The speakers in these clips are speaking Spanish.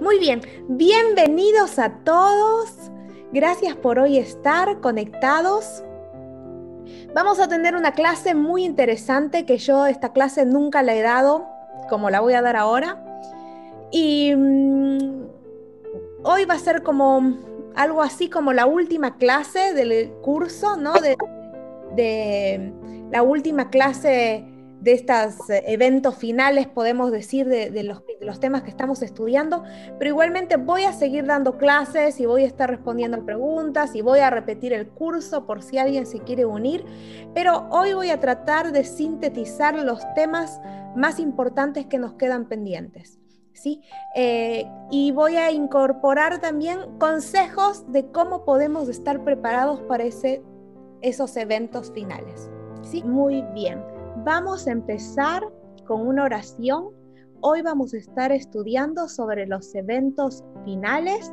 Muy bien, bienvenidos a todos. Gracias por hoy estar conectados. Vamos a tener una clase muy interesante que yo esta clase nunca la he dado como la voy a dar ahora. Y mm, hoy va a ser como algo así como la última clase del curso, ¿no? de la última clase de estos eh, eventos finales, podemos decir, de, los, temas que estamos estudiando, pero igualmente voy a seguir dando clases y voy a estar respondiendo preguntas y voy a repetir el curso por si alguien se quiere unir, pero hoy voy a tratar de sintetizar los temas más importantes que nos quedan pendientes. ¿Sí? Eh, y voy a incorporar también consejos de cómo podemos estar preparados para ese, esos eventos finales. ¿Sí? Muy bien. Vamos a empezar con una oración. Hoy vamos a estar estudiando sobre los eventos finales,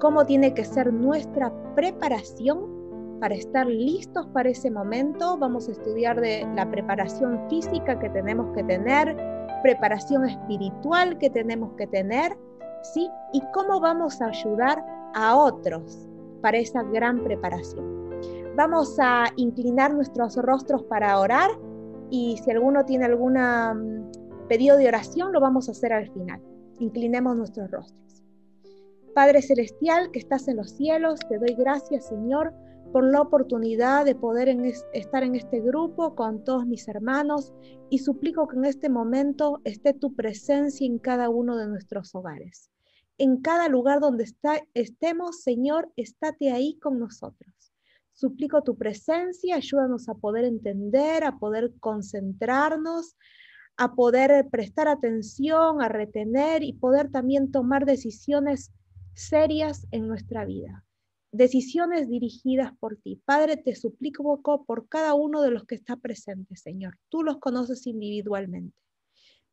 cómo tiene que ser nuestra preparación para estar listos para ese momento. Vamos a estudiar de la preparación física que tenemos que tener, preparación espiritual que tenemos que tener, ¿sí? Y cómo vamos a ayudar a otros para esa gran preparación. Vamos a inclinar nuestros rostros para orar y si alguno tiene algún mm, pedido de oración, lo vamos a hacer al final. Inclinemos nuestros rostros. Padre Celestial que estás en los cielos, te doy gracias Señor por la oportunidad de poder estar en este grupo con todos mis hermanos y suplico que en este momento esté tu presencia en cada uno de nuestros hogares. En cada lugar donde estemos, Señor, estate ahí con nosotros. Suplico tu presencia, ayúdanos a poder entender, a poder concentrarnos, a poder prestar atención, a retener y poder también tomar decisiones serias en nuestra vida. Decisiones dirigidas por ti. Padre, te suplico por cada uno de los que está presente, Señor. Tú los conoces individualmente.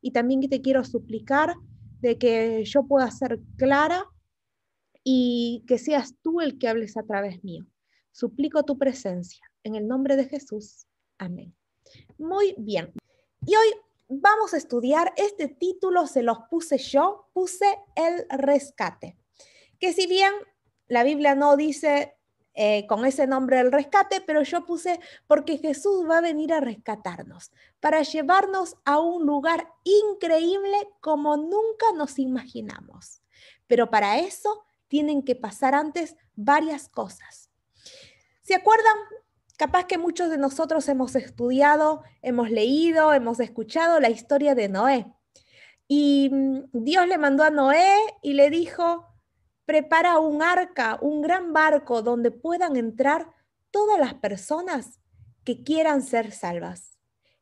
Y también te quiero suplicar de que yo pueda ser clara y que seas tú el que hables a través mío. Suplico tu presencia. En el nombre de Jesús. Amén. Muy bien. Y hoy vamos a estudiar este título, se los puse yo, puse el rescate. Que si bien la Biblia no dice eh, con ese nombre el rescate, pero yo puse porque Jesús va a venir a rescatarnos, para llevarnos a un lugar increíble como nunca nos imaginamos. Pero para eso tienen que pasar antes varias cosas ¿Se acuerdan? Capaz que muchos de nosotros hemos estudiado, hemos leído, hemos escuchado la historia de Noé. Y mm, Dios le mandó a Noé y le dijo, prepara un arca, un gran barco donde puedan entrar todas las personas que quieran ser salvas.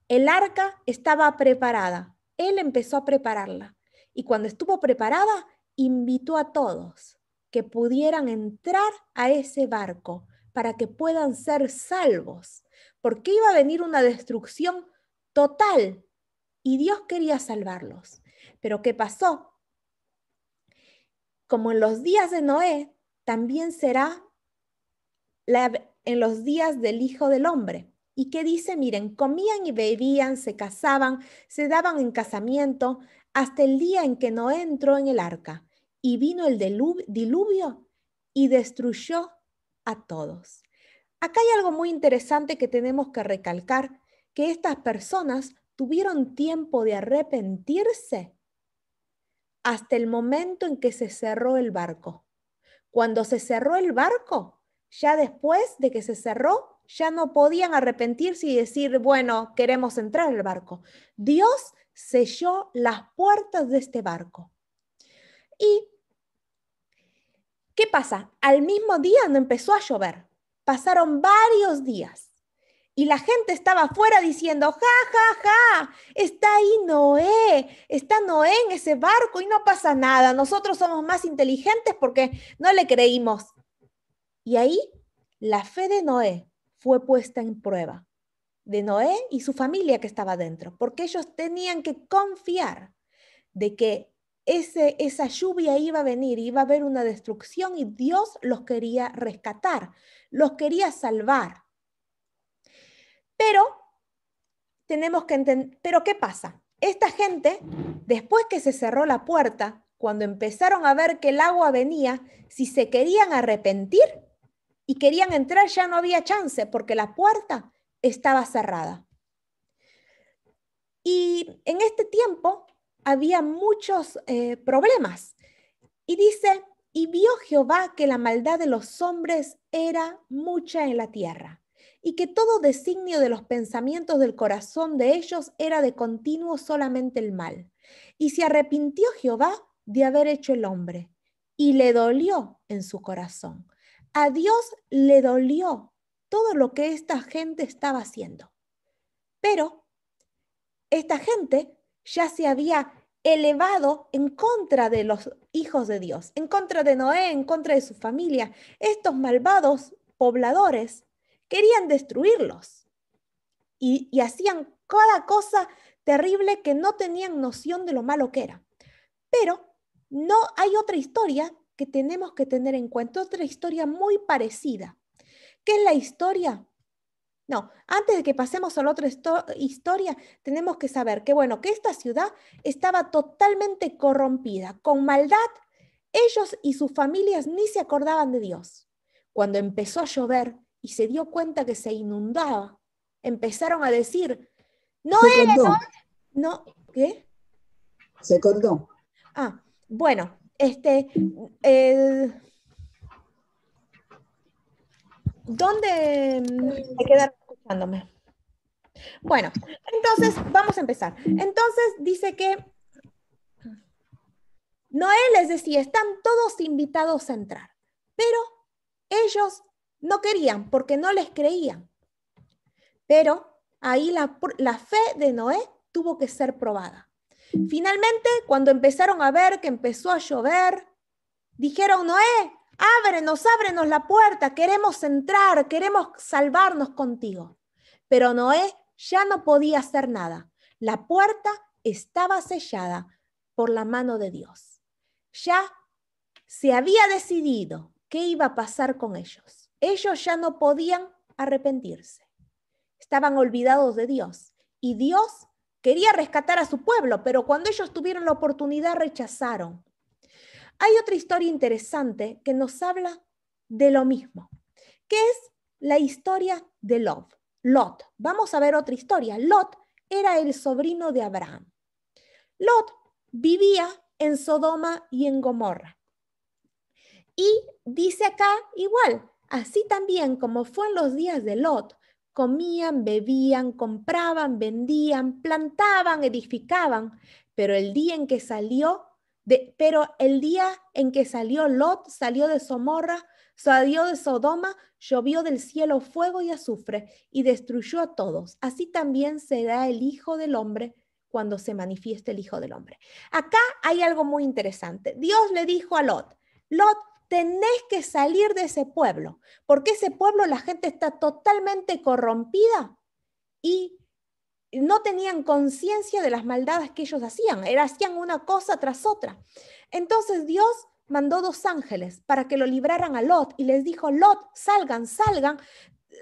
El arca estaba preparada. Él empezó a prepararla. Y cuando estuvo preparada, invitó a todos que pudieran entrar a ese barco para que puedan ser salvos, porque iba a venir una destrucción total y Dios quería salvarlos. Pero ¿qué pasó? Como en los días de Noé, también será en los días del Hijo del Hombre. ¿Y qué dice? Miren, comían y bebían, se casaban, se daban en casamiento, hasta el día en que Noé entró en el arca y vino el diluvio y destruyó a todos. Acá hay algo muy interesante que tenemos que recalcar, que estas personas tuvieron tiempo de arrepentirse hasta el momento en que se cerró el barco. Cuando se cerró el barco, ya después de que se cerró, ya no podían arrepentirse y decir, bueno, queremos entrar al barco. Dios selló las puertas de este barco. Y ¿Qué pasa? Al mismo día no empezó a llover. Pasaron varios días. Y la gente estaba afuera diciendo, ja, ja, ja, está ahí Noé, está Noé en ese barco y no pasa nada. Nosotros somos más inteligentes porque no le creímos. Y ahí la fe de Noé fue puesta en prueba, de Noé y su familia que estaba dentro, porque ellos tenían que confiar de que esa lluvia iba a venir, iba a haber una destrucción y Dios los quería rescatar, los quería salvar. Pero tenemos que entender, pero ¿qué pasa? Esta gente, después que se cerró la puerta, cuando empezaron a ver que el agua venía, si se querían arrepentir y querían entrar ya no había chance porque la puerta estaba cerrada. Y en este tiempo había muchos eh, problemas. Y dice, y vio Jehová que la maldad de los hombres era mucha en la tierra, y que todo designio de los pensamientos del corazón de ellos era de continuo solamente el mal. Y se arrepintió Jehová de haber hecho el hombre, y le dolió en su corazón. A Dios le dolió todo lo que esta gente estaba haciendo. Pero esta gente ya se había elevado en contra de los hijos de Dios, en contra de Noé, en contra de su familia. Estos malvados pobladores querían destruirlos y, hacían cada cosa terrible que no tenían noción de lo malo que era. Pero no hay otra historia que tenemos que tener en cuenta, otra historia muy parecida, que es la historia no, antes de que pasemos a la otra historia, tenemos que saber que, bueno, que esta ciudad estaba totalmente corrompida, con maldad. Ellos y sus familias ni se acordaban de Dios. Cuando empezó a llover y se dio cuenta que se inundaba, empezaron a decir, no eres No, ¿qué? Se cortó. Ah, bueno, este, ¿Dónde me quedaron escuchándome? Bueno, entonces vamos a empezar. Entonces dice que Noé les decía, están todos invitados a entrar, pero ellos no querían porque no les creían. Pero ahí la, la fe de Noé tuvo que ser probada. Finalmente, cuando empezaron a ver que empezó a llover, dijeron, Noé, Ábrenos, ábrenos la puerta, queremos entrar, queremos salvarnos contigo. Pero Noé ya no podía hacer nada. La puerta estaba sellada por la mano de Dios. Ya se había decidido qué iba a pasar con ellos. Ellos ya no podían arrepentirse. Estaban olvidados de Dios y Dios quería rescatar a su pueblo, pero cuando ellos tuvieron la oportunidad rechazaron hay otra historia interesante que nos habla de lo mismo, que es la historia de Lot. Lot. Vamos a ver otra historia. Lot era el sobrino de Abraham. Lot vivía en Sodoma y en Gomorra. Y dice acá igual, así también como fue en los días de Lot, comían, bebían, compraban, vendían, plantaban, edificaban, pero el día en que salió pero el día en que salió Lot, salió de Somorra, salió de Sodoma, llovió del cielo fuego y azufre y destruyó a todos. Así también será el Hijo del Hombre cuando se manifieste el Hijo del Hombre. Acá hay algo muy interesante. Dios le dijo a Lot, Lot, tenés que salir de ese pueblo, porque ese pueblo la gente está totalmente corrompida y no tenían conciencia de las maldades que ellos hacían, hacían una cosa tras otra. Entonces Dios mandó dos ángeles para que lo libraran a Lot y les dijo, Lot, salgan, salgan,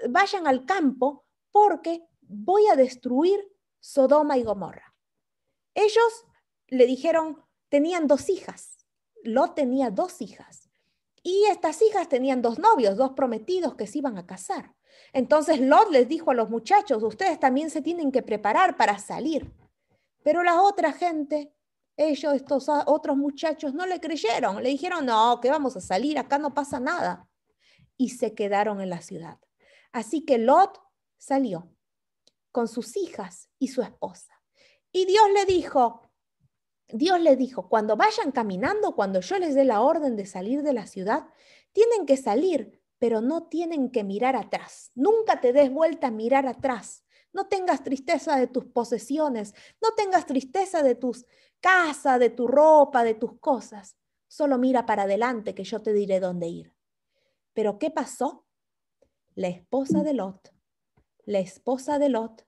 vayan al campo porque voy a destruir Sodoma y Gomorra. Ellos le dijeron, tenían dos hijas, Lot tenía dos hijas y estas hijas tenían dos novios, dos prometidos que se iban a casar. Entonces Lot les dijo a los muchachos, ustedes también se tienen que preparar para salir. Pero la otra gente, ellos, estos otros muchachos, no le creyeron. Le dijeron, no, que vamos a salir, acá no pasa nada. Y se quedaron en la ciudad. Así que Lot salió con sus hijas y su esposa. Y Dios le dijo, Dios le dijo, cuando vayan caminando, cuando yo les dé la orden de salir de la ciudad, tienen que salir pero no tienen que mirar atrás. Nunca te des vuelta a mirar atrás. No tengas tristeza de tus posesiones, no tengas tristeza de tus casas, de tu ropa, de tus cosas. Solo mira para adelante que yo te diré dónde ir. Pero ¿qué pasó? La esposa de Lot, la esposa de Lot,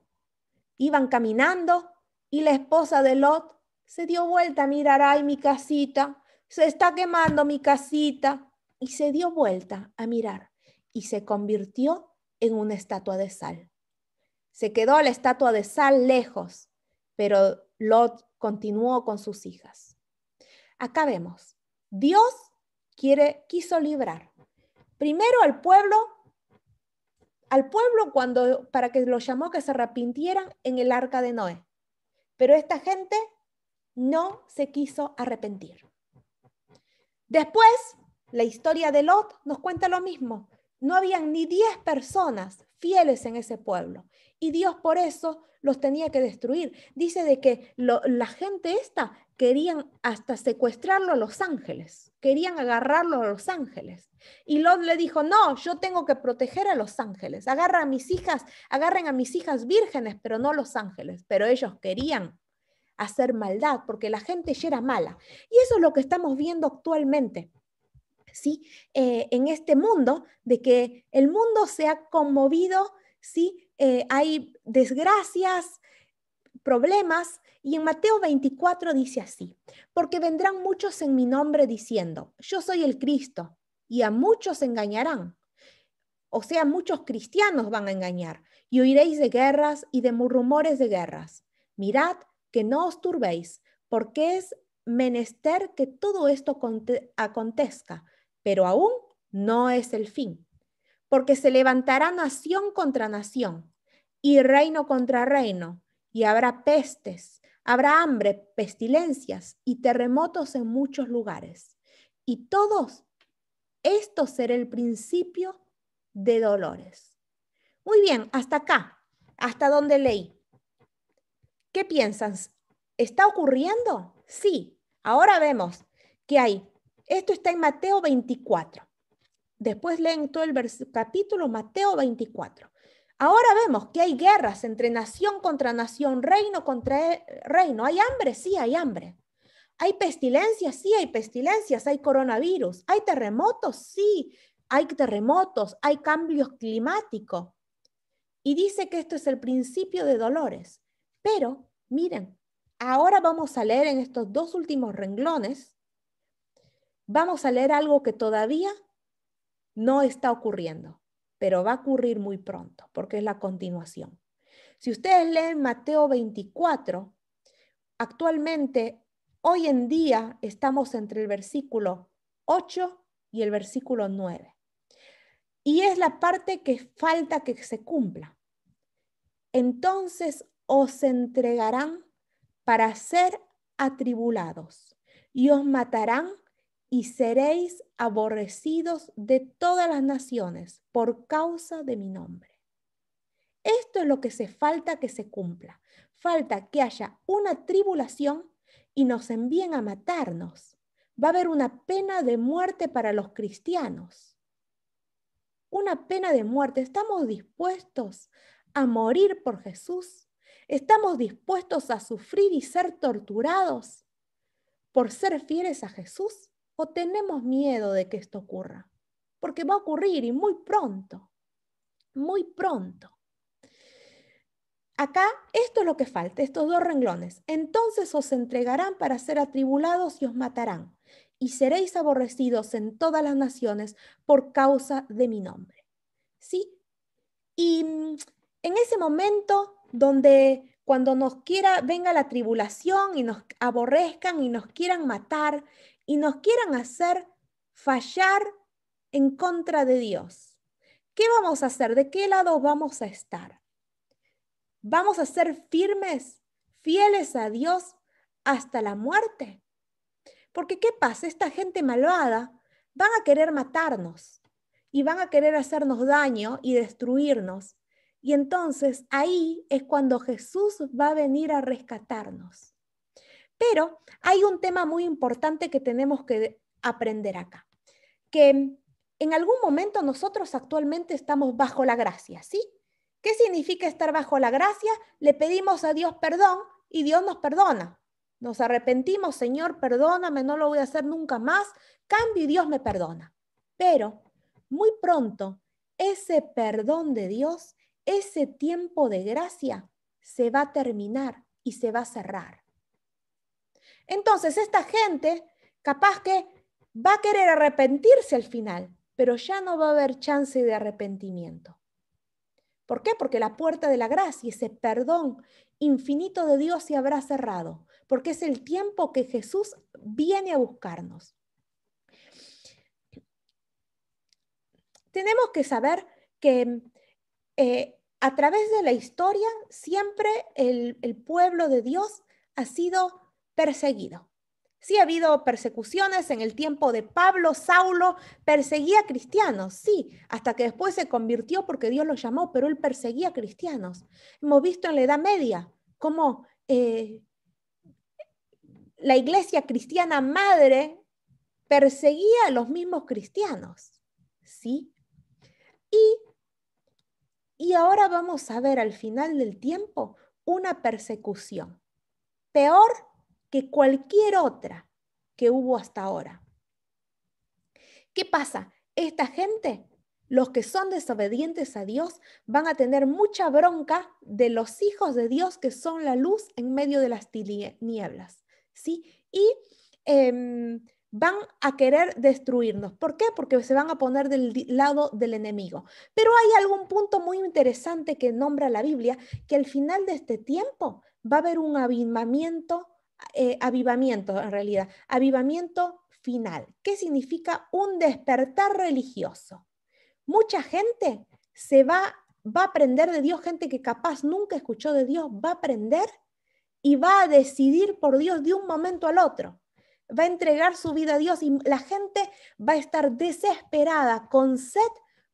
iban caminando y la esposa de Lot se dio vuelta a mirar, ay, mi casita, se está quemando mi casita, y se dio vuelta a mirar y se convirtió en una estatua de sal. Se quedó la estatua de sal lejos, pero Lot continuó con sus hijas. Acá vemos, Dios quiere, quiso librar primero al pueblo, al pueblo cuando, para que lo llamó que se arrepintieran en el arca de Noé. Pero esta gente no se quiso arrepentir. Después la historia de Lot nos cuenta lo mismo. No habían ni diez personas fieles en ese pueblo y Dios por eso los tenía que destruir. Dice de que la gente esta querían hasta secuestrarlo a los ángeles, querían agarrarlo a los ángeles. Y Lot le dijo, no, yo tengo que proteger a los ángeles, agarra a mis hijas, agarren a mis hijas vírgenes, pero no a los ángeles. Pero ellos querían hacer maldad porque la gente ya era mala. Y eso es lo que estamos viendo actualmente. ¿sí? Eh, en este mundo, de que el mundo se ha conmovido, ¿sí? Eh, hay desgracias, problemas, y en Mateo 24 dice así, porque vendrán muchos en mi nombre diciendo, yo soy el Cristo, y a muchos engañarán. O sea, muchos cristianos van a engañar, y oiréis de guerras y de rumores de guerras. Mirad que no os turbéis, porque es menester que todo esto acontezca, pero aún no es el fin, porque se levantará nación contra nación y reino contra reino, y habrá pestes, habrá hambre, pestilencias y terremotos en muchos lugares. Y todos, esto será el principio de dolores. Muy bien, hasta acá, hasta donde leí. ¿Qué piensas? ¿Está ocurriendo? Sí, ahora vemos que hay esto está en Mateo 24. Después leen todo el capítulo Mateo 24. Ahora vemos que hay guerras entre nación contra nación, reino contra eh, reino. Hay hambre, sí hay hambre. Hay pestilencias, sí hay pestilencias. Hay coronavirus. Hay terremotos, sí hay terremotos. Hay cambios climáticos. Y dice que esto es el principio de dolores. Pero miren, ahora vamos a leer en estos dos últimos renglones vamos a leer algo que todavía no está ocurriendo, pero va a ocurrir muy pronto, porque es la continuación. Si ustedes leen Mateo 24, actualmente, hoy en día, estamos entre el versículo 8 y el versículo 9. Y es la parte que falta que se cumpla. Entonces os entregarán para ser atribulados y os matarán y seréis aborrecidos de todas las naciones por causa de mi nombre. Esto es lo que se falta que se cumpla. Falta que haya una tribulación y nos envíen a matarnos. Va a haber una pena de muerte para los cristianos. Una pena de muerte. ¿Estamos dispuestos a morir por Jesús? ¿Estamos dispuestos a sufrir y ser torturados por ser fieles a Jesús? o tenemos miedo de que esto ocurra, porque va a ocurrir y muy pronto, muy pronto. Acá esto es lo que falta, estos dos renglones. Entonces os entregarán para ser atribulados y os matarán, y seréis aborrecidos en todas las naciones por causa de mi nombre. ¿Sí? Y mm, en ese momento donde cuando nos quiera venga la tribulación y nos aborrezcan y nos quieran matar, y nos quieran hacer fallar en contra de Dios. ¿Qué vamos a hacer? ¿De qué lado vamos a estar? ¿Vamos a ser firmes, fieles a Dios hasta la muerte? Porque ¿qué pasa? Esta gente malvada van a querer matarnos y van a querer hacernos daño y destruirnos. Y entonces ahí es cuando Jesús va a venir a rescatarnos. Pero hay un tema muy importante que tenemos que aprender acá, que en algún momento nosotros actualmente estamos bajo la gracia, ¿sí? ¿Qué significa estar bajo la gracia? Le pedimos a Dios perdón y Dios nos perdona. Nos arrepentimos, Señor, perdóname, no lo voy a hacer nunca más, cambio y Dios me perdona. Pero muy pronto, ese perdón de Dios, ese tiempo de gracia, se va a terminar y se va a cerrar. Entonces, esta gente capaz que va a querer arrepentirse al final, pero ya no va a haber chance de arrepentimiento. ¿Por qué? Porque la puerta de la gracia, y ese perdón infinito de Dios se habrá cerrado, porque es el tiempo que Jesús viene a buscarnos. Tenemos que saber que eh, a través de la historia siempre el pueblo de Dios ha sido perseguido. Sí ha habido persecuciones en el tiempo de Pablo, Saulo perseguía cristianos, sí, hasta que después se convirtió porque Dios lo llamó, pero él perseguía cristianos. Hemos visto en la Edad Media cómo eh, la iglesia cristiana madre perseguía a los mismos cristianos, sí. Y, y ahora vamos a ver al final del tiempo una persecución peor que cualquier otra que hubo hasta ahora. ¿Qué pasa? Esta gente, los que son desobedientes a Dios, van a tener mucha bronca de los hijos de Dios que son la luz en medio de las tinieblas, ¿sí? Y em, van a querer destruirnos. ¿Por qué? Porque se van a poner del lado del enemigo. Pero hay algún punto muy interesante que nombra la Biblia, que al final de este tiempo va a haber un abismamiento eh, avivamiento en realidad, avivamiento final. ¿Qué significa un despertar religioso? Mucha gente se va, va a aprender de Dios, gente que capaz nunca escuchó de Dios, va a aprender y va a decidir por Dios de un momento al otro. Va a entregar su vida a Dios y la gente va a estar desesperada, con sed,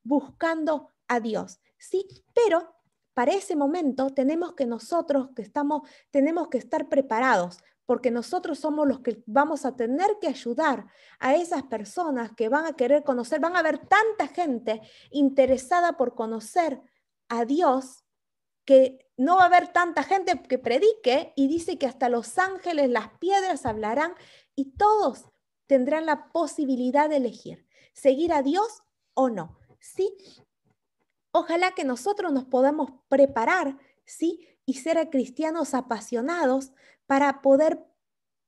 buscando a Dios. Sí, pero para ese momento tenemos que nosotros que estamos, tenemos que estar preparados porque nosotros somos los que vamos a tener que ayudar a esas personas que van a querer conocer, van a haber tanta gente interesada por conocer a Dios que no va a haber tanta gente que predique y dice que hasta los ángeles, las piedras hablarán y todos tendrán la posibilidad de elegir seguir a Dios o no, ¿sí? Ojalá que nosotros nos podamos preparar, ¿sí? Y ser cristianos apasionados para poder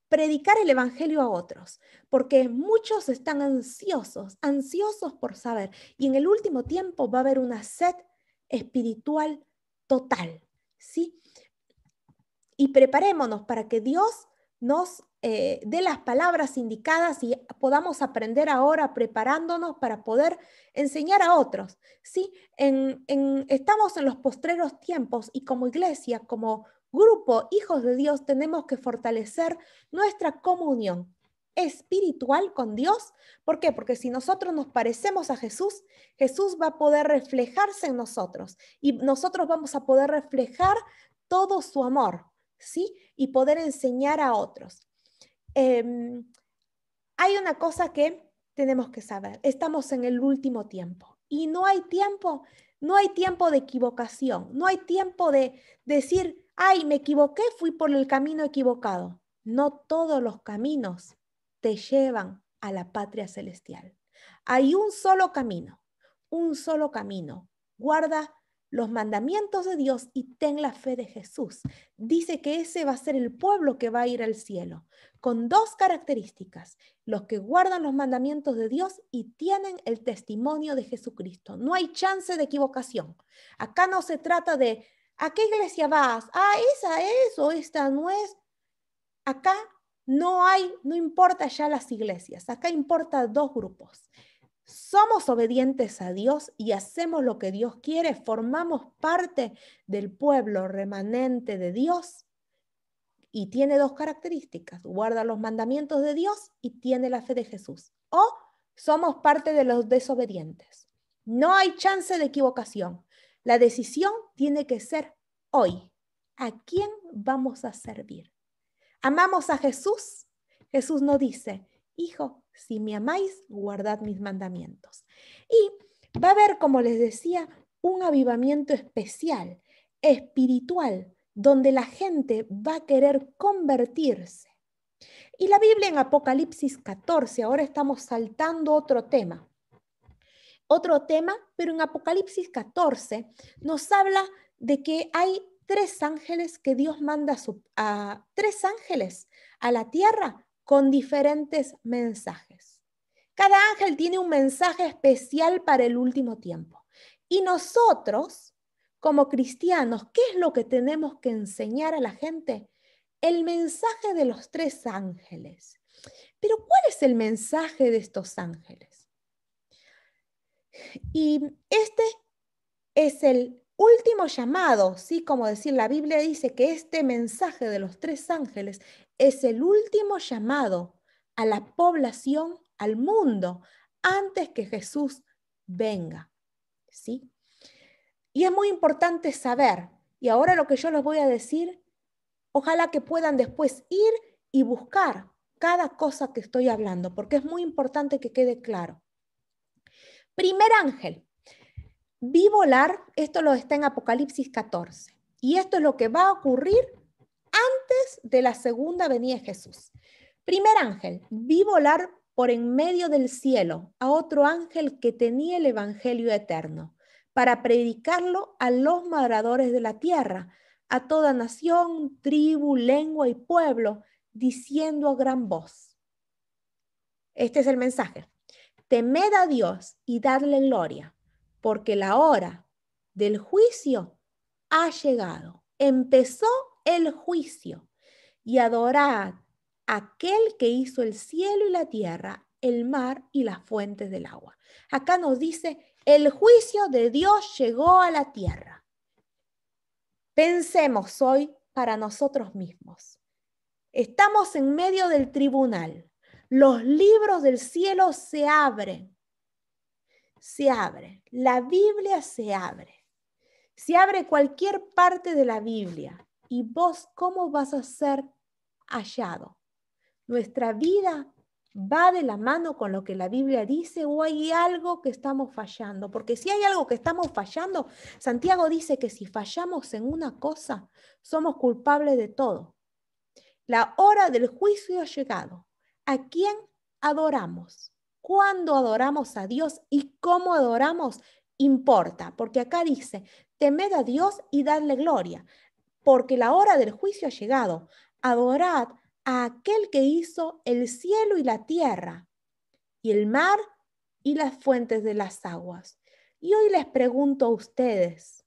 predicar el Evangelio a otros, porque muchos están ansiosos, ansiosos por saber, y en el último tiempo va a haber una sed espiritual total, ¿sí? Y preparémonos para que Dios nos eh, dé las palabras indicadas y podamos aprender ahora preparándonos para poder enseñar a otros, ¿sí? En, estamos en los postreros tiempos y como iglesia, como grupo Hijos de Dios tenemos que fortalecer nuestra comunión espiritual con Dios. ¿Por qué? Porque si nosotros nos parecemos a Jesús, Jesús va a poder reflejarse en nosotros y nosotros vamos a poder reflejar todo su amor, ¿sí? Y poder enseñar a otros. Em, hay una cosa que tenemos que saber, estamos en el último tiempo y no hay tiempo, no hay tiempo de equivocación, no hay tiempo de decir, ay, me equivoqué, fui por el camino equivocado. No todos los caminos te llevan a la patria celestial. Hay un solo camino, un solo camino. Guarda los mandamientos de Dios y ten la fe de Jesús. Dice que ese va a ser el pueblo que va a ir al cielo, con dos características, los que guardan los mandamientos de Dios y tienen el testimonio de Jesucristo. No hay chance de equivocación. Acá no se trata de ¿A qué iglesia vas? Ah, esa es o esta no es. Acá no hay, no importa ya las iglesias, acá importa dos grupos. Somos obedientes a Dios y hacemos lo que Dios quiere, formamos parte del pueblo remanente de Dios y tiene dos características, guarda los mandamientos de Dios y tiene la fe de Jesús. O somos parte de los desobedientes. No hay chance de equivocación. La decisión tiene que ser hoy. ¿A quién vamos a servir? ¿Amamos a Jesús? Jesús nos dice, hijo, si me amáis, guardad mis mandamientos. Y va a haber, como les decía, un avivamiento especial, espiritual, donde la gente va a querer convertirse. Y la Biblia en Apocalipsis 14, ahora estamos saltando otro tema, otro tema, pero en Apocalipsis 14 nos habla de que hay tres ángeles que Dios manda a, tres ángeles a la tierra con diferentes mensajes. Cada ángel tiene un mensaje especial para el último tiempo. Y nosotros, como cristianos, ¿qué es lo que tenemos que enseñar a la gente? El mensaje de los tres ángeles. Pero ¿cuál es el mensaje de estos ángeles? Y este es el último llamado, ¿sí? Como decir, la Biblia dice que este mensaje de los tres ángeles es el último llamado a la población, al mundo, antes que Jesús venga, ¿sí? Y es muy importante saber, y ahora lo que yo les voy a decir, ojalá que puedan después ir y buscar cada cosa que estoy hablando, porque es muy importante que quede claro. Primer ángel, vi volar, esto lo está en Apocalipsis 14, y esto es lo que va a ocurrir antes de la segunda venida de Jesús. Primer ángel, vi volar por en medio del cielo a otro ángel que tenía el Evangelio eterno, para predicarlo a los madradores de la tierra, a toda nación, tribu, lengua y pueblo, diciendo a gran voz. Este es el mensaje temed a Dios y dadle gloria, porque la hora del juicio ha llegado. Empezó el juicio y adorad a aquel que hizo el cielo y la tierra, el mar y las fuentes del agua. Acá nos dice, el juicio de Dios llegó a la tierra. Pensemos hoy para nosotros mismos. Estamos en medio del tribunal. Los libros del cielo se abren. Se abren. La Biblia se abre. Se abre cualquier parte de la Biblia. ¿Y vos cómo vas a ser hallado? Nuestra vida va de la mano con lo que la Biblia dice o hay algo que estamos fallando. Porque si hay algo que estamos fallando, Santiago dice que si fallamos en una cosa, somos culpables de todo. La hora del juicio ha llegado a quién adoramos, cuándo adoramos a Dios y cómo adoramos importa, porque acá dice, temed a Dios y dadle gloria, porque la hora del juicio ha llegado. Adorad a aquel que hizo el cielo y la tierra, y el mar y las fuentes de las aguas. Y hoy les pregunto a ustedes,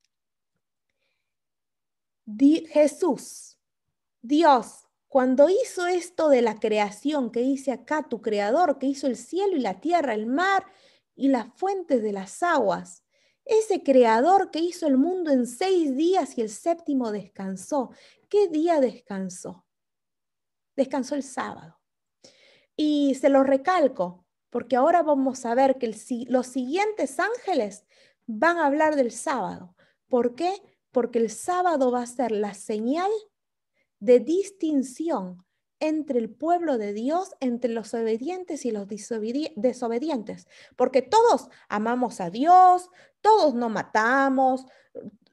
di Jesús, Dios, cuando hizo esto de la creación que dice acá tu creador, que hizo el cielo y la tierra, el mar y las fuentes de las aguas, ese creador que hizo el mundo en seis días y el séptimo descansó. ¿Qué día descansó? Descansó el sábado. Y se lo recalco, porque ahora vamos a ver que los siguientes ángeles van a hablar del sábado. ¿Por qué? Porque el sábado va a ser la señal de distinción entre el pueblo de Dios, entre los obedientes y los desobedientes, porque todos amamos a Dios, todos no matamos,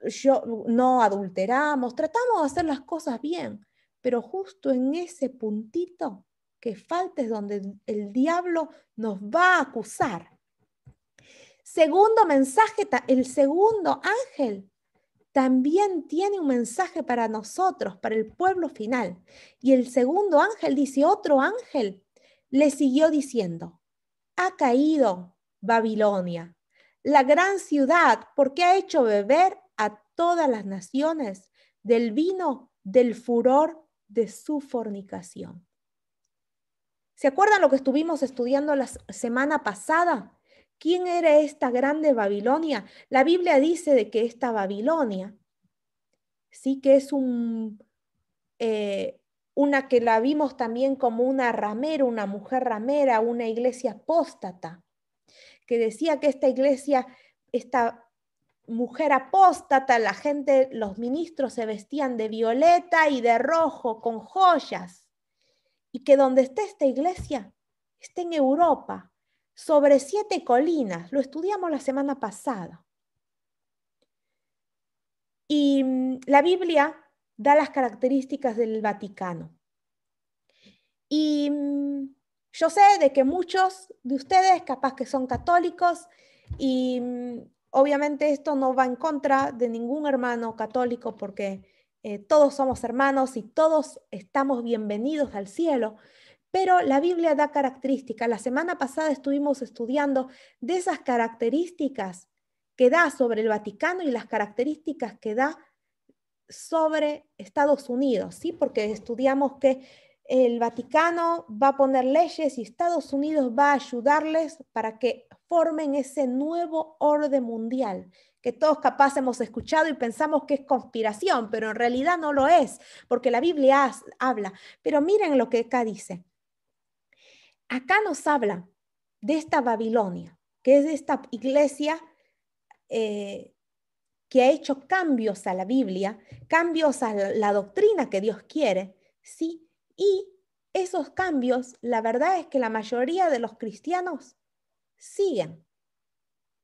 yo, no adulteramos, tratamos de hacer las cosas bien, pero justo en ese puntito que falta es donde el diablo nos va a acusar. Segundo mensaje, el segundo ángel también tiene un mensaje para nosotros, para el pueblo final. Y el segundo ángel dice, otro ángel le siguió diciendo, ha caído Babilonia, la gran ciudad, porque ha hecho beber a todas las naciones del vino del furor de su fornicación. ¿Se acuerdan lo que estuvimos estudiando la semana pasada? ¿Quién era esta grande Babilonia? La Biblia dice de que esta Babilonia sí que es eh, una que la vimos también como una ramera, una mujer ramera, una iglesia apóstata, que decía que esta iglesia, esta mujer apóstata, la gente, los ministros se vestían de violeta y de rojo con joyas, y que donde está esta iglesia, está en Europa, sobre siete colinas. Lo estudiamos la semana pasada. Y mm, la Biblia da las características del Vaticano. Y mm, yo sé de que muchos de ustedes capaz que son católicos y mm, obviamente esto no va en contra de ningún hermano católico porque eh, todos somos hermanos y todos estamos bienvenidos al cielo, pero la Biblia da características. La semana pasada estuvimos estudiando de esas características que da sobre el Vaticano y las características que da sobre Estados Unidos, ¿sí? porque estudiamos que el Vaticano va a poner leyes y Estados Unidos va a ayudarles para que formen ese nuevo orden mundial que todos capaz hemos escuchado y pensamos que es conspiración, pero en realidad no lo es, porque la Biblia habla. Pero miren lo que acá dice acá nos habla de esta Babilonia, que es esta iglesia eh, que ha hecho cambios a la Biblia, cambios a la doctrina que Dios quiere, ¿sí? Y esos cambios, la verdad es que la mayoría de los cristianos siguen,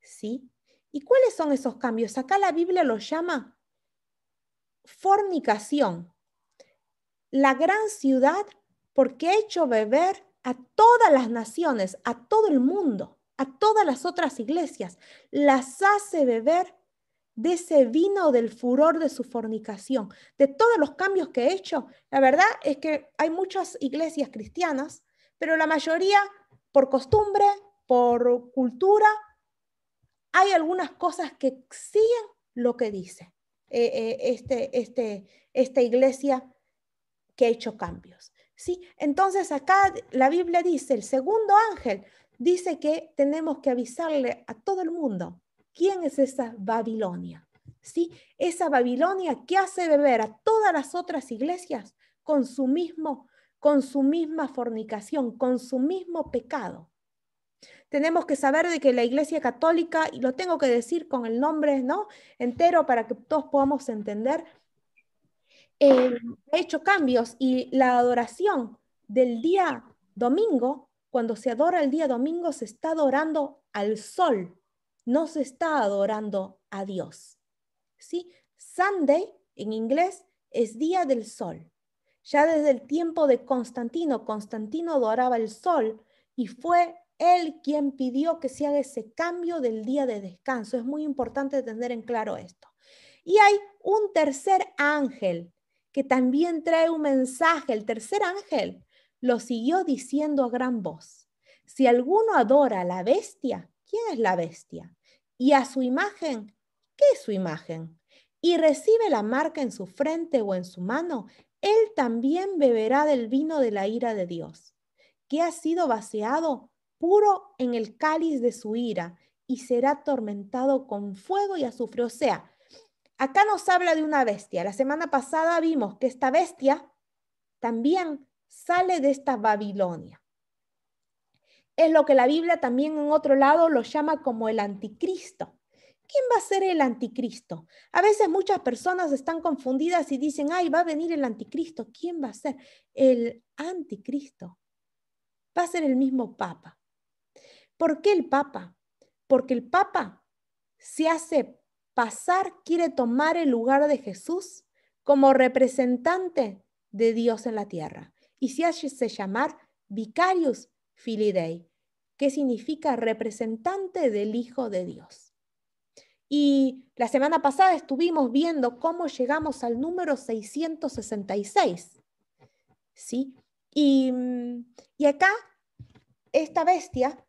¿sí? ¿Y cuáles son esos cambios? Acá la Biblia los llama fornicación. La gran ciudad porque ha hecho beber a todas las naciones, a todo el mundo, a todas las otras iglesias, las hace beber de ese vino del furor de su fornicación, de todos los cambios que he hecho. La verdad es que hay muchas iglesias cristianas, pero la mayoría por costumbre, por cultura, hay algunas cosas que siguen lo que dice eh, eh, este, este, esta iglesia que ha hecho cambios. Entonces acá la Biblia dice, el segundo ángel dice que tenemos que avisarle a todo el mundo quién es esa Babilonia, ¿sí? Esa Babilonia que hace beber a todas las otras iglesias con su mismo con su misma fornicación, con su mismo pecado. Tenemos que saber de que la Iglesia Católica, y lo tengo que decir con el nombre ¿no? entero para que todos podamos entender, eh, ha hecho cambios y la adoración del día domingo, cuando se adora el día domingo, se está adorando al sol, no se está adorando a Dios. ¿Sí? Sunday en inglés es día del sol. Ya desde el tiempo de Constantino, Constantino adoraba el sol y fue él quien pidió que se haga ese cambio del día de descanso. Es muy importante tener en claro esto. Y hay un tercer ángel que también trae un mensaje. El tercer ángel lo siguió diciendo a gran voz. Si alguno adora a la bestia, ¿quién es la bestia? Y a su imagen, ¿qué es su imagen? Y recibe la marca en su frente o en su mano, él también beberá del vino de la ira de Dios, que ha sido vaciado puro en el cáliz de su ira y será atormentado con fuego y azufre. O sea, Acá nos habla de una bestia. La semana pasada vimos que esta bestia también sale de esta Babilonia. Es lo que la Biblia también en otro lado lo llama como el anticristo. ¿Quién va a ser el anticristo? A veces muchas personas están confundidas y dicen, ay, va a venir el anticristo. ¿Quién va a ser? El anticristo. Va a ser el mismo Papa. ¿Por qué el Papa? Porque el Papa se hace pasar quiere tomar el lugar de Jesús como representante de Dios en la tierra. Y se hace llamar Vicarius Filidei, que significa representante del Hijo de Dios. Y la semana pasada estuvimos viendo cómo llegamos al número 666. ¿sí? Y, mm, y acá, esta bestia,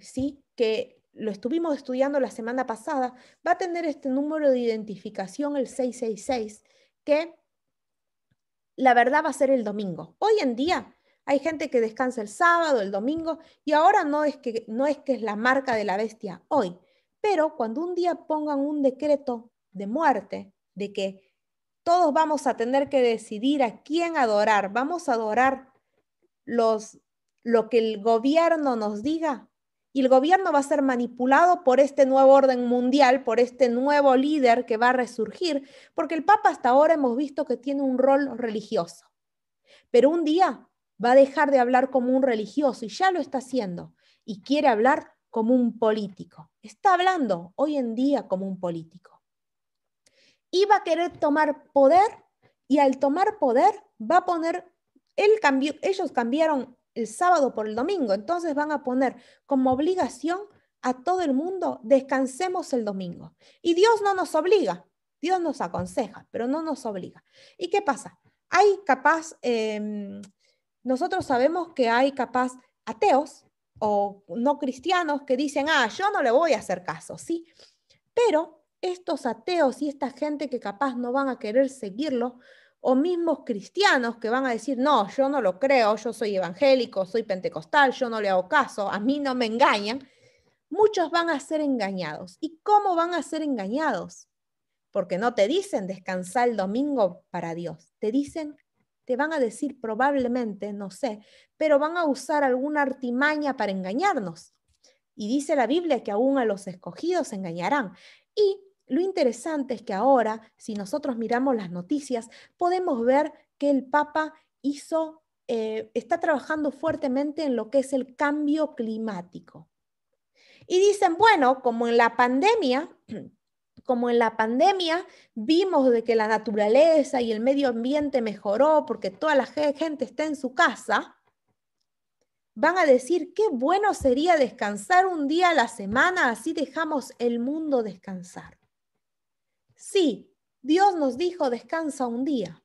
¿sí? que lo estuvimos estudiando la semana pasada, va a tener este número de identificación, el 666, que la verdad va a ser el domingo. Hoy en día hay gente que descansa el sábado, el domingo, y ahora no es que, no es, que es la marca de la bestia hoy, pero cuando un día pongan un decreto de muerte, de que todos vamos a tener que decidir a quién adorar, vamos a adorar los, lo que el gobierno nos diga, y el gobierno va a ser manipulado por este nuevo orden mundial, por este nuevo líder que va a resurgir, porque el Papa hasta ahora hemos visto que tiene un rol religioso. Pero un día va a dejar de hablar como un religioso y ya lo está haciendo y quiere hablar como un político. Está hablando hoy en día como un político. Y va a querer tomar poder y al tomar poder va a poner, ellos cambiaron el sábado por el domingo. Entonces van a poner como obligación a todo el mundo, descansemos el domingo. Y Dios no nos obliga, Dios nos aconseja, pero no nos obliga. ¿Y qué pasa? Hay capaz, em, nosotros sabemos que hay capaz ateos o no cristianos que dicen, ah, yo no le voy a hacer caso, ¿sí? Pero estos ateos y esta gente que capaz no van a querer seguirlo, o mismos cristianos que van a decir, no, yo no lo creo, yo soy evangélico, soy pentecostal, yo no le hago caso, a mí no me engañan, muchos van a ser engañados. ¿Y cómo van a ser engañados? Porque no te dicen descansar el domingo para Dios, te dicen, te van a decir probablemente, no sé, pero van a usar alguna artimaña para engañarnos. Y dice la Biblia que aún a los escogidos engañarán. Y lo interesante es que ahora, si nosotros miramos las noticias, podemos ver que el Papa eh, está trabajando fuertemente en lo que es el cambio climático. Y dicen, bueno, como en la pandemia, como en la pandemia vimos de que la naturaleza y el medio ambiente mejoró porque toda la gente está en su casa, van a decir, qué bueno sería descansar un día a la semana, así dejamos el mundo descansar. Sí, Dios nos dijo descansa un día,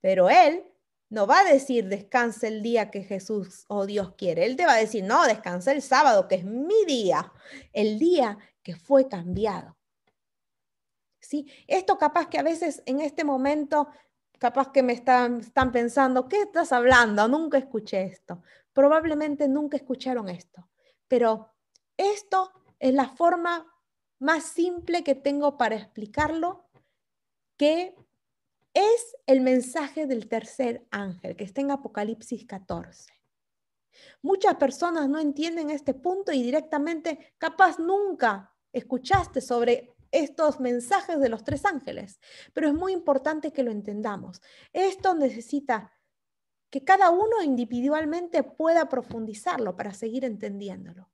pero Él no va a decir descansa el día que Jesús o oh Dios quiere. Él te va a decir, no, descansa el sábado, que es mi día, el día que fue cambiado. ¿Sí? Esto capaz que a veces en este momento, capaz que me están, están pensando, ¿qué estás hablando? Nunca escuché esto. Probablemente nunca escucharon esto, pero esto es la forma más simple que tengo para explicarlo, que es el mensaje del tercer ángel, que está en Apocalipsis 14. Muchas personas no entienden este punto y directamente, capaz nunca escuchaste sobre estos mensajes de los tres ángeles, pero es muy importante que lo entendamos. Esto necesita que cada uno individualmente pueda profundizarlo para seguir entendiéndolo.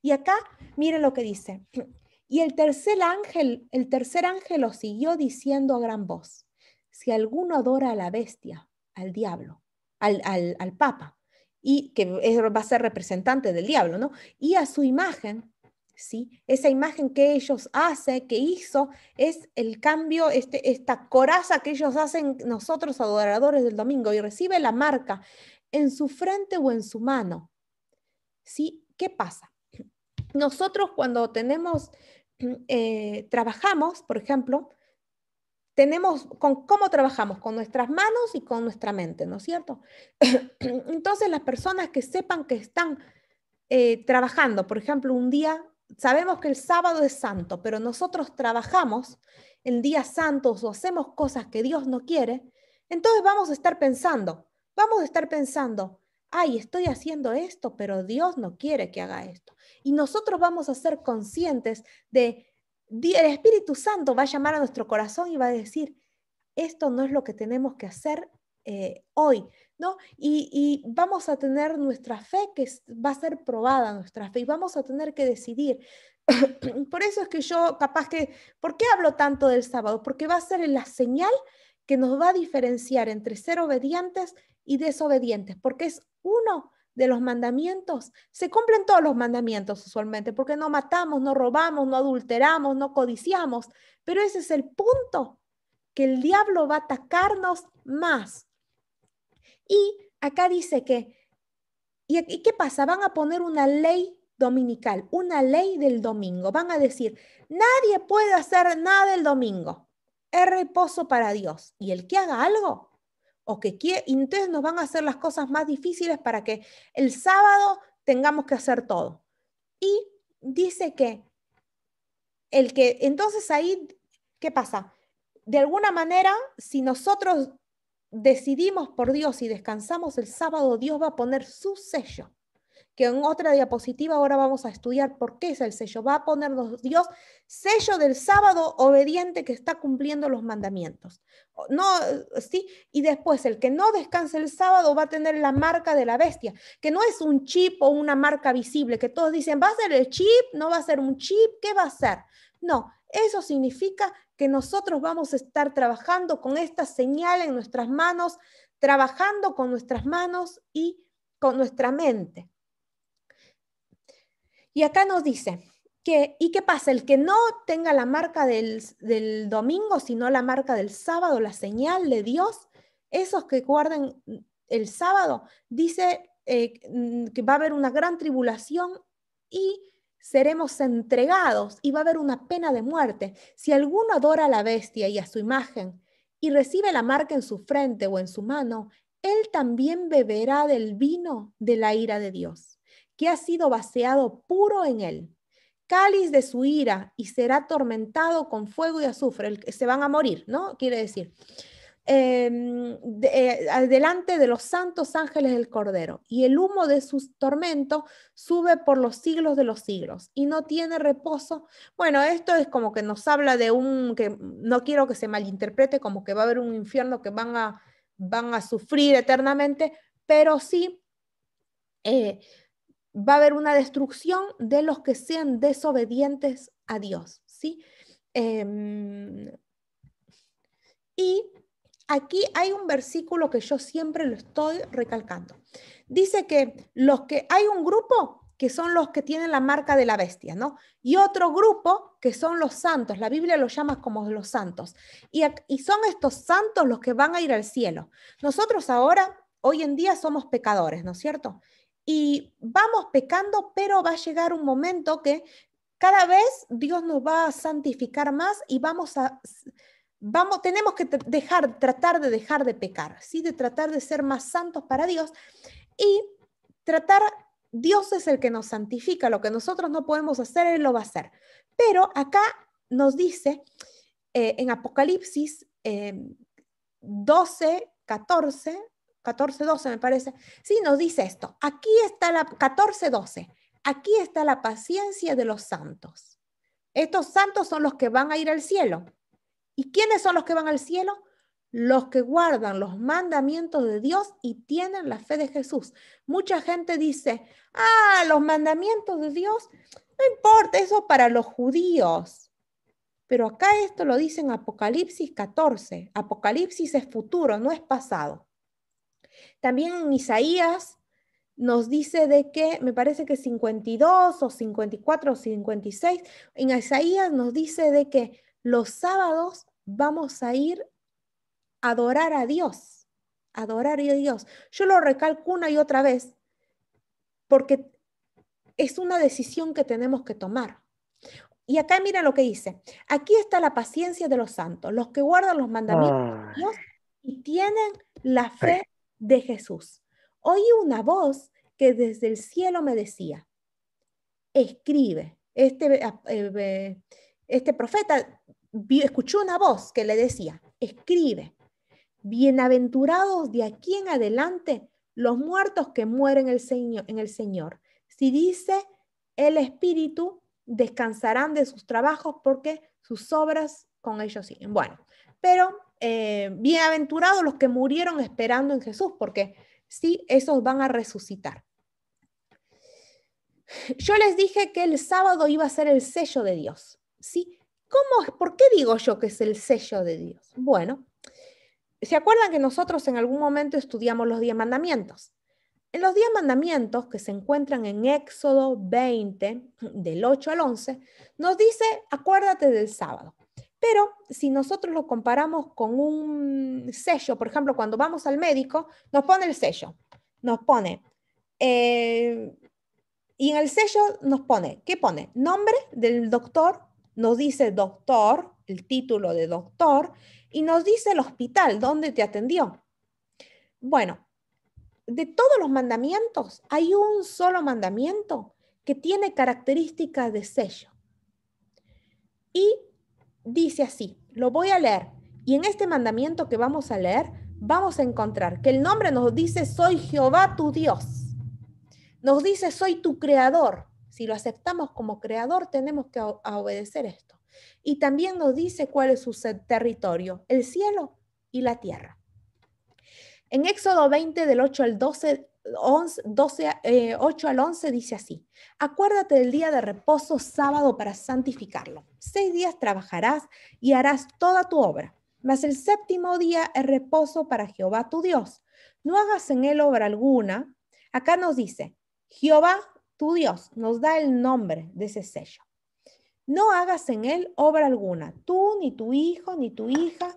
Y acá, miren lo que dice. Y el tercer ángel, el tercer ángel lo siguió diciendo a gran voz, si alguno adora a la bestia, al diablo, al, papa, y que va a ser representante del diablo, ¿no? Y a su imagen, ¿sí? Esa imagen que ellos hacen, que hizo, es el cambio, este, esta coraza que ellos hacen nosotros adoradores del domingo y recibe la marca en su frente o en su mano, ¿sí? ¿Qué pasa? Nosotros cuando tenemos, eh, trabajamos, por ejemplo, tenemos con cómo trabajamos, con nuestras manos y con nuestra mente, ¿no es cierto? Entonces las personas que sepan que están eh, trabajando, por ejemplo, un día, sabemos que el sábado es santo, pero nosotros trabajamos el día santos o hacemos cosas que Dios no quiere, entonces vamos a estar pensando, vamos a estar pensando, ay, estoy haciendo esto, pero Dios no quiere que haga esto. Y nosotros vamos a ser conscientes de, el Espíritu Santo va a llamar a nuestro corazón y va a decir, esto no es lo que tenemos que hacer eh, hoy, ¿no? Y, y, vamos a tener nuestra fe que va a ser probada nuestra fe y vamos a tener que decidir. Por eso es que yo capaz que, ¿por qué hablo tanto del sábado? Porque va a ser la señal que nos va a diferenciar entre ser obedientes y desobedientes, porque es uno de los mandamientos. Se cumplen todos los mandamientos usualmente, porque no matamos, no robamos, no adulteramos, no codiciamos, pero ese es el punto, que el diablo va a atacarnos más. Y acá dice que, ¿y, ¿y qué pasa? Van a poner una ley dominical, una ley del domingo. Van a decir, nadie puede hacer nada el domingo. Es reposo para Dios. Y el que haga algo o que quiere, entonces nos van a hacer las cosas más difíciles para que el sábado tengamos que hacer todo. Y dice que el que, entonces ahí, ¿qué pasa? De alguna manera, si nosotros decidimos por Dios y descansamos el sábado, Dios va a poner su sello que en otra diapositiva ahora vamos a estudiar por qué es el sello. Va a ponernos Dios sello del sábado obediente que está cumpliendo los mandamientos. No, eh, ¿sí? Y después el que no descanse el sábado va a tener la marca de la bestia, que no es un chip o una marca visible, que todos dicen, ¿va a ser el chip? ¿No va a ser un chip? ¿Qué va a ser? No, eso significa que nosotros vamos a estar trabajando con esta señal en nuestras manos, trabajando con nuestras manos y con nuestra mente. Y acá nos dice, que, ¿y qué pasa? El que no tenga la marca del, domingo, sino la marca del sábado, la señal de Dios, esos que guarden el sábado, dice eh, mm, que va a haber una gran tribulación y seremos entregados y va a haber una pena de muerte. Si alguno adora a la bestia y a su imagen y recibe la marca en su frente o en su mano, él también beberá del vino de la ira de Dios que ha sido vaciado puro en él. Cáliz de su ira y será atormentado con fuego y azufre. Se van a morir, ¿no? Quiere decir. Em, eh, delante de los santos ángeles del Cordero, y el humo de sus tormentos sube por los siglos de los siglos, y no tiene reposo. Bueno, esto es como que nos habla de un, que no quiero que se malinterprete como que va a haber un infierno que van a, van a sufrir eternamente, pero sí, eh, va a haber una destrucción de los que sean desobedientes a Dios, ¿sí? Em, y aquí hay un versículo que yo siempre lo estoy recalcando. Dice que los que hay un grupo que son los que tienen la marca de la bestia, ¿no? Y otro grupo que son los santos, la Biblia los llama como los santos. Y, y son estos santos los que van a ir al cielo. Nosotros ahora, hoy en día, somos pecadores, ¿no es cierto? y vamos pecando, pero va a llegar un momento que cada vez Dios nos va a santificar más y vamos a vamos tenemos que dejar tratar de dejar de pecar, sí, de tratar de ser más santos para Dios y tratar Dios es el que nos santifica, lo que nosotros no podemos hacer él lo va a hacer. Pero acá nos dice eh, en Apocalipsis 12, eh, 14, 14.12 me parece, sí nos dice esto, aquí está la 14.12, aquí está la paciencia de los santos. Estos santos son los que van a ir al cielo. ¿Y quiénes son los que van al cielo? Los que guardan los mandamientos de Dios y tienen la fe de Jesús. Mucha gente dice, ah, los mandamientos de Dios, no importa, eso para los judíos. Pero acá esto lo dice en Apocalipsis 14. Apocalipsis es futuro, no es pasado. También en Isaías nos dice de que, me parece que 52 o 54 o 56, en Isaías nos dice de que los sábados vamos a ir a adorar a Dios, adorar a Dios. Yo lo recalco una y otra vez porque es una decisión que tenemos que tomar. Y acá mira lo que dice. Aquí está la paciencia de los santos, los que guardan los mandamientos de ah. Dios y tienen la fe de Jesús. Oí una voz que desde el cielo me decía, escribe. Este, eh, eh, este profeta escuchó una voz que le decía, escribe, bienaventurados de aquí en adelante los muertos que mueren el señor, en el Señor. Si dice el Espíritu, descansarán de sus trabajos porque sus obras con ellos siguen. Bueno, pero eh, bienaventurados los que murieron esperando en Jesús, porque sí, esos van a resucitar. Yo les dije que el sábado iba a ser el sello de Dios, ¿sí? ¿Cómo, ¿Por qué digo yo que es el sello de Dios? Bueno, ¿se acuerdan que nosotros en algún momento estudiamos los diez mandamientos? En los diez mandamientos que se encuentran en Éxodo 20, del 8 al 11, nos dice, acuérdate del sábado. Pero si nosotros lo comparamos con un sello, por ejemplo, cuando vamos al médico, nos pone el sello, nos pone, eh, y en el sello nos pone, ¿qué pone? Nombre del doctor, nos dice doctor, el título de doctor, y nos dice el hospital donde te atendió. Bueno, de todos los mandamientos, hay un solo mandamiento que tiene características de sello. Y dice así, lo voy a leer. Y en este mandamiento que vamos a leer, vamos a encontrar que el nombre nos dice, soy Jehová tu Dios. Nos dice, soy tu creador. Si lo aceptamos como creador, tenemos que obedecer esto. Y también nos dice cuál es su territorio, el cielo y la tierra. En Éxodo 20 del 8 al 12 11, 12, 8 al 11 dice así, acuérdate del día de reposo sábado para santificarlo. Seis días trabajarás y harás toda tu obra, mas el séptimo día es reposo para Jehová tu Dios. No hagas en él obra alguna. Acá nos dice, Jehová tu Dios nos da el nombre de ese sello. No hagas en él obra alguna, tú, ni tu hijo, ni tu hija,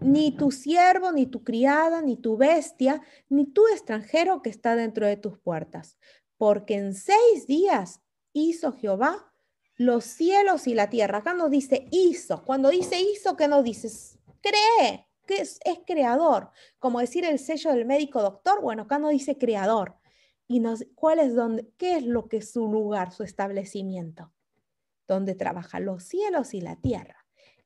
ni tu siervo, ni tu criada, ni tu bestia, ni tu extranjero que está dentro de tus puertas. Porque en seis días hizo Jehová los cielos y la tierra. Acá nos dice hizo. Cuando dice hizo, ¿qué nos dices? Cree, que es, creador. Como decir el sello del médico doctor, bueno, acá no dice creador. Y ¿cuál es donde, qué es lo que es su lugar, su establecimiento? ¿Dónde trabajan los cielos y la tierra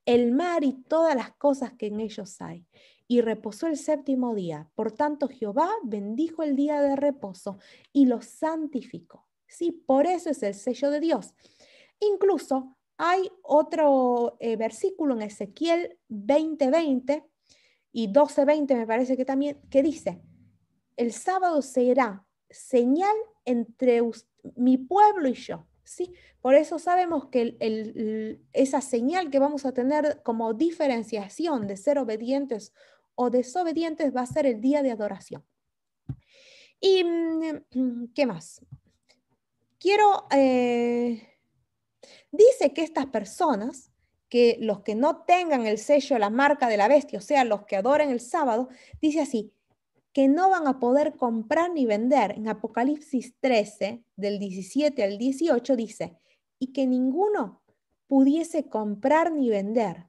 el mar y todas las cosas que en ellos hay. Y reposó el séptimo día. Por tanto, Jehová bendijo el día de reposo y lo santificó. Sí, por eso es el sello de Dios. Incluso hay otro eh, versículo en Ezequiel 20:20 20, y 12:20 me parece que también, que dice, el sábado será señal entre mi pueblo y yo Sí, por eso sabemos que esa señal que vamos a tener como diferenciación de ser obedientes o desobedientes va a ser el día de adoración. ¿Y mm, qué más? Quiero... Eh, dice que estas personas que los que no tengan el sello, la marca de la bestia, o sea, los que adoren el sábado, dice así, que no van a poder comprar ni vender. En Apocalipsis 13, del 17 al 18, dice, y que ninguno pudiese comprar ni vender,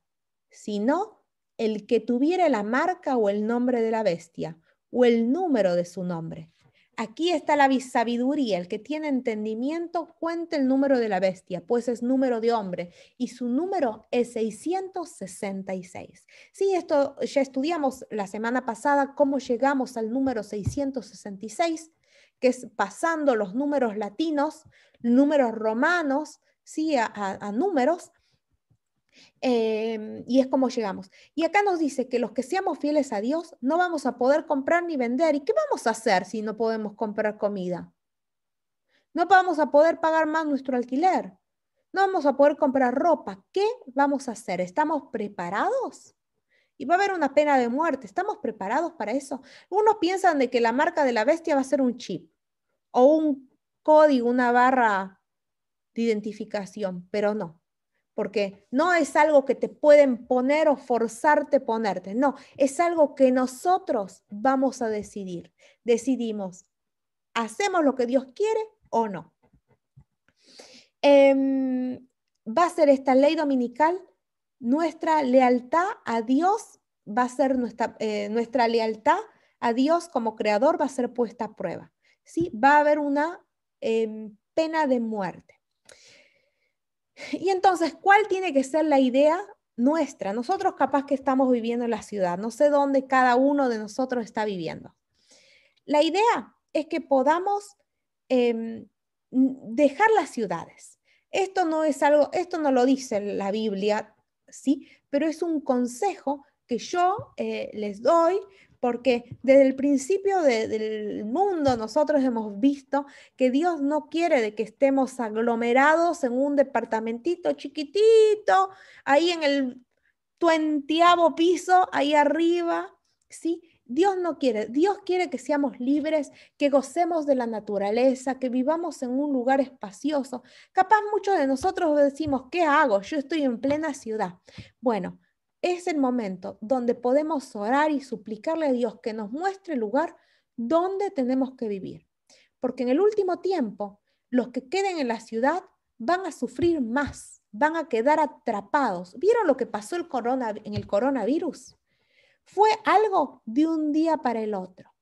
sino el que tuviera la marca o el nombre de la bestia o el número de su nombre. Aquí está la sabiduría. El que tiene entendimiento cuenta el número de la bestia, pues es número de hombre, y su número es 666. Sí, esto ya estudiamos la semana pasada cómo llegamos al número 666, que es pasando los números latinos, números romanos, sí, a números Em, y es como llegamos. Y acá nos dice que los que seamos fieles a Dios no vamos a poder comprar ni vender. ¿Y qué vamos a hacer si no podemos comprar comida? No vamos a poder pagar más nuestro alquiler. No vamos a poder comprar ropa. ¿Qué vamos a hacer? ¿Estamos preparados? Y va a haber una pena de muerte. ¿Estamos preparados para eso? Unos piensan de que la marca de la bestia va a ser un chip o un código, una barra de identificación, pero no porque no es algo que te pueden poner o forzarte ponerte, no, es algo que nosotros vamos a decidir. Decidimos, ¿hacemos lo que Dios quiere o no? Em, va a ser esta ley dominical, nuestra lealtad a Dios va a ser eh, nuestra, lealtad a Dios como creador va a ser puesta a prueba. ¿sí? Va a haber una em, pena de muerte. Y entonces, ¿cuál tiene que ser la idea nuestra? Nosotros capaz que estamos viviendo en la ciudad, no sé dónde cada uno de nosotros está viviendo. La idea es que podamos em, dejar las ciudades. Esto no es algo, esto no lo dice la Biblia, sí, pero es un consejo que yo eh, les doy porque desde el principio del mundo nosotros hemos visto que Dios no quiere de que estemos aglomerados en un departamentito chiquitito, ahí en el tuentiavo piso, ahí arriba, ¿sí? Dios no quiere, Dios quiere que seamos libres, que gocemos de la naturaleza, que vivamos en un lugar espacioso. Capaz muchos de nosotros decimos, ¿qué hago? Yo estoy en plena ciudad. Bueno, es el momento donde podemos orar y suplicarle a Dios que nos muestre el lugar donde tenemos que vivir. Porque en el último tiempo, los que queden en la ciudad van a sufrir más, van a quedar atrapados. ¿Vieron lo que pasó el corona, en el coronavirus? Fue algo de un día para el otro.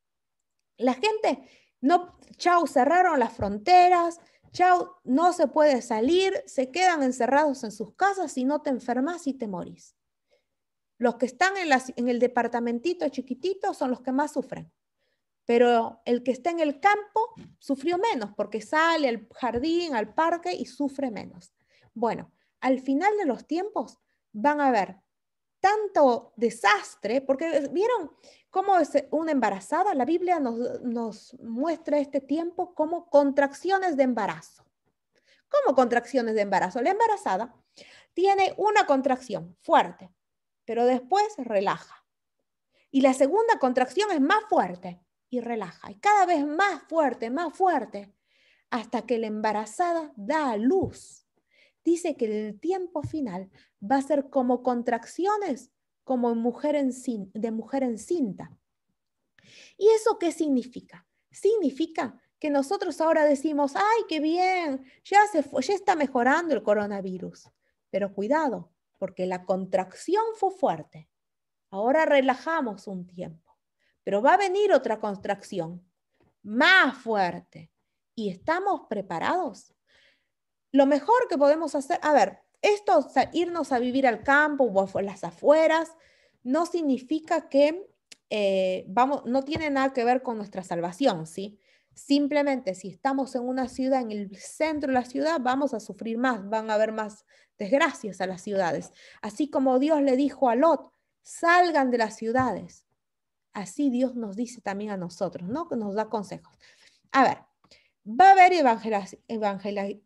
La gente, no, chau, cerraron las fronteras, chau, no se puede salir, se quedan encerrados en sus casas y no te enfermas y te morís. Los que están en, el departamentito chiquitito son los que más sufren pero el que está en el campo sufrió menos porque sale al jardín, al parque y sufre menos. Bueno, al final de los tiempos van a haber tanto desastre, porque vieron cómo es una embarazada, la Biblia nos, nos muestra este tiempo como contracciones de embarazo. ¿Cómo contracciones de embarazo? La embarazada tiene una contracción fuerte, pero después relaja. Y la segunda contracción es más fuerte y relaja. Y cada vez más fuerte, más fuerte, hasta que la embarazada da a luz. Dice que el tiempo final va a ser como contracciones como mujer en de mujer encinta. ¿Y eso qué significa? Significa que nosotros ahora decimos, ay, qué bien, ya, se ya está mejorando el coronavirus. Pero cuidado, porque la contracción fue fuerte. Ahora relajamos un tiempo, pero va a venir otra contracción más fuerte y estamos preparados. Lo mejor que podemos hacer, a ver, esto, irnos a vivir al campo o a las afueras, no significa que eh, vamos, no tiene nada que ver con nuestra salvación, ¿sí? Simplemente si estamos en una ciudad, en el centro de la ciudad, vamos a sufrir más, van a haber más desgracias a las ciudades. Así como Dios le dijo a Lot, salgan de las ciudades. Así Dios nos dice también a nosotros, ¿no? Que nos da consejos. A ver, va a haber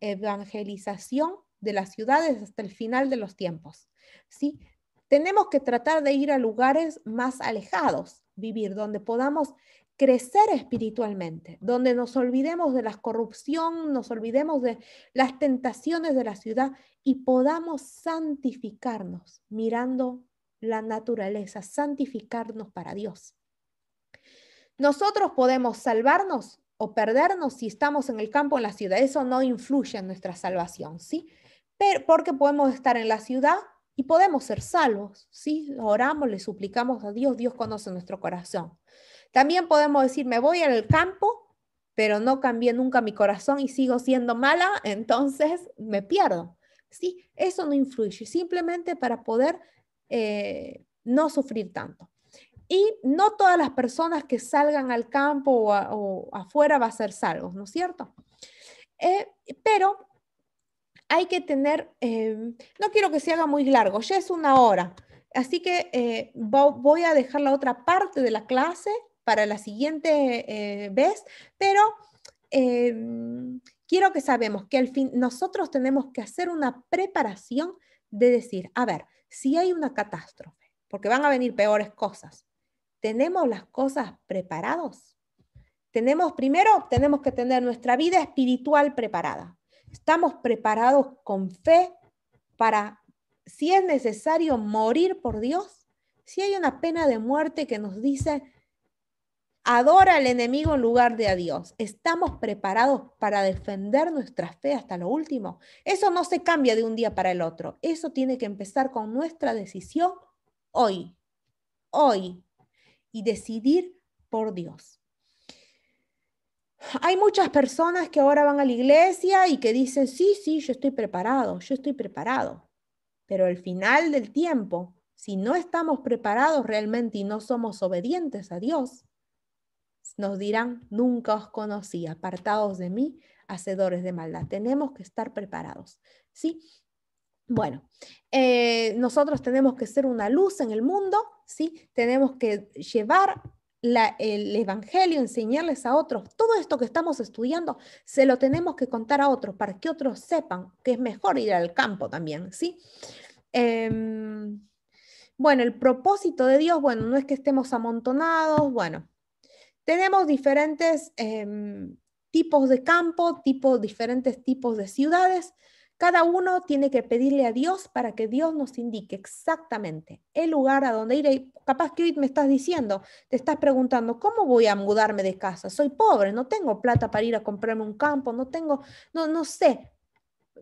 evangelización de las ciudades hasta el final de los tiempos, ¿sí? Tenemos que tratar de ir a lugares más alejados, vivir donde podamos crecer espiritualmente, donde nos olvidemos de la corrupción, nos olvidemos de las tentaciones de la ciudad y podamos santificarnos mirando la naturaleza, santificarnos para Dios. Nosotros podemos salvarnos o perdernos si estamos en el campo, en la ciudad. Eso no influye en nuestra salvación, ¿sí? porque podemos estar en la ciudad y podemos ser salvos, ¿sí? Oramos, le suplicamos a Dios, Dios conoce nuestro corazón. También podemos decir, me voy al campo, pero no cambié nunca mi corazón y sigo siendo mala, entonces me pierdo. Sí, eso no influye, simplemente para poder eh, no sufrir tanto. Y no todas las personas que salgan al campo o, a, afuera va a ser salvos, ¿no es cierto? Eh, pero hay que tener, eh, no quiero que se haga muy largo, ya es una hora, así que voy a dejar la otra parte de la clase para la siguiente eh, vez, pero em, quiero que sabemos que al fin nosotros tenemos que hacer una preparación de decir, a ver, si hay una catástrofe, porque van a venir peores cosas, ¿tenemos las cosas preparados? Tenemos, primero, tenemos que tener nuestra vida espiritual preparada. Estamos preparados con fe para, si es necesario, morir por Dios. Si hay una pena de muerte que nos dice, adora al enemigo en lugar de a Dios. ¿Estamos preparados para defender nuestra fe hasta lo último? Eso no se cambia de un día para el otro. Eso tiene que empezar con nuestra decisión hoy, hoy, y decidir por Dios. Hay muchas personas que ahora van a la iglesia y que dicen, sí, sí, yo estoy preparado, yo estoy preparado. Pero al final del tiempo, si no estamos preparados realmente y no somos obedientes a Dios, nos dirán, nunca os conocí, apartados de mí, hacedores de maldad. Tenemos que estar preparados, ¿sí? Bueno, eh, nosotros tenemos que ser una luz en el mundo, ¿sí? Tenemos que llevar el Evangelio, enseñarles a otros, todo esto que estamos estudiando, se lo tenemos que contar a otros para que otros sepan que es mejor ir al campo también, ¿sí? Em, bueno, el propósito de Dios, bueno, no es que estemos amontonados, bueno, tenemos diferentes em, tipos de campo, diferentes tipos de ciudades. Cada uno tiene que pedirle a Dios para que Dios nos indique exactamente el lugar a donde ir. capaz que hoy me estás diciendo, te estás preguntando, ¿cómo voy a mudarme de casa? Soy pobre, no tengo plata para ir a comprarme un campo, no tengo, no, no sé,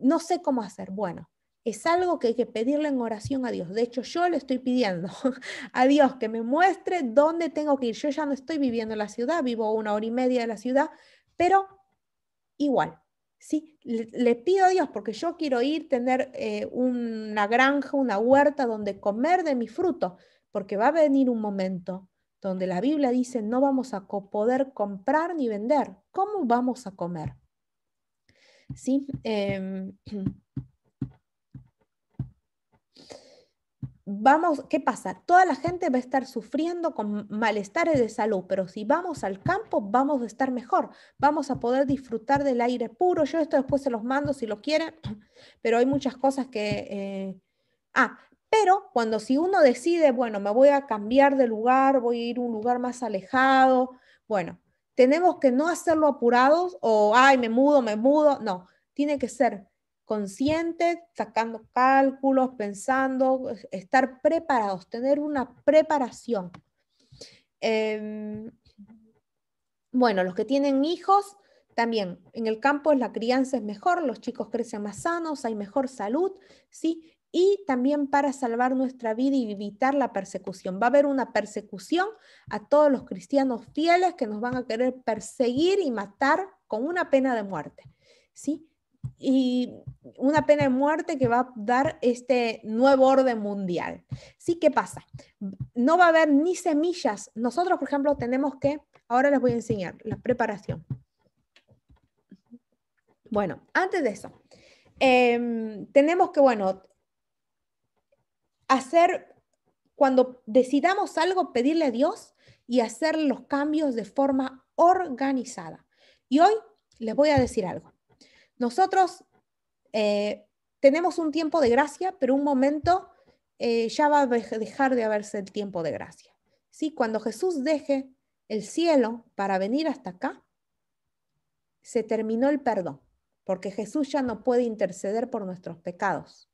no sé cómo hacer. Bueno, es algo que hay que pedirle en oración a Dios. De hecho, yo le estoy pidiendo a Dios que me muestre dónde tengo que ir. Yo ya no estoy viviendo en la ciudad, vivo una hora y media de la ciudad, pero igual, ¿sí? Le, pido a Dios porque yo quiero ir, tener eh, una granja, una huerta donde comer de mis frutos, porque va a venir un momento donde la Biblia dice no vamos a poder comprar ni vender. ¿Cómo vamos a comer? ¿Sí? Em, vamos, ¿qué pasa? Toda la gente va a estar sufriendo con malestares de salud, pero si vamos al campo vamos a estar mejor, vamos a poder disfrutar del aire puro. Yo esto después se los mando si lo quieren, pero hay muchas cosas que... Eh, ah, pero cuando si uno decide, bueno, me voy a cambiar de lugar, voy a ir a un lugar más alejado, bueno, tenemos que no hacerlo apurados o, ay, me mudo, me mudo, no, tiene que ser consciente, sacando cálculos, pensando, estar preparados, tener una preparación. Em, bueno, los que tienen hijos, también en el campo la crianza es mejor, los chicos crecen más sanos, hay mejor salud, ¿sí? Y también para salvar nuestra vida y evitar la persecución. Va a haber una persecución a todos los cristianos fieles que nos van a querer perseguir y matar con una pena de muerte, ¿sí? y una pena de muerte que va a dar este nuevo orden mundial. Sí, ¿qué pasa? No va a haber ni semillas. Nosotros, por ejemplo, tenemos que, ahora les voy a enseñar la preparación. Bueno, antes de eso, em, tenemos que, bueno, hacer, cuando decidamos algo, pedirle a Dios y hacer los cambios de forma organizada. Y hoy les voy a decir algo. Nosotros eh, tenemos un tiempo de gracia, pero un momento eh, ya va a dejar de haberse el tiempo de gracia. Cuando Jesús deje el cielo para venir hasta acá, se terminó el perdón, porque Jesús ya no puede interceder por nuestros pecados.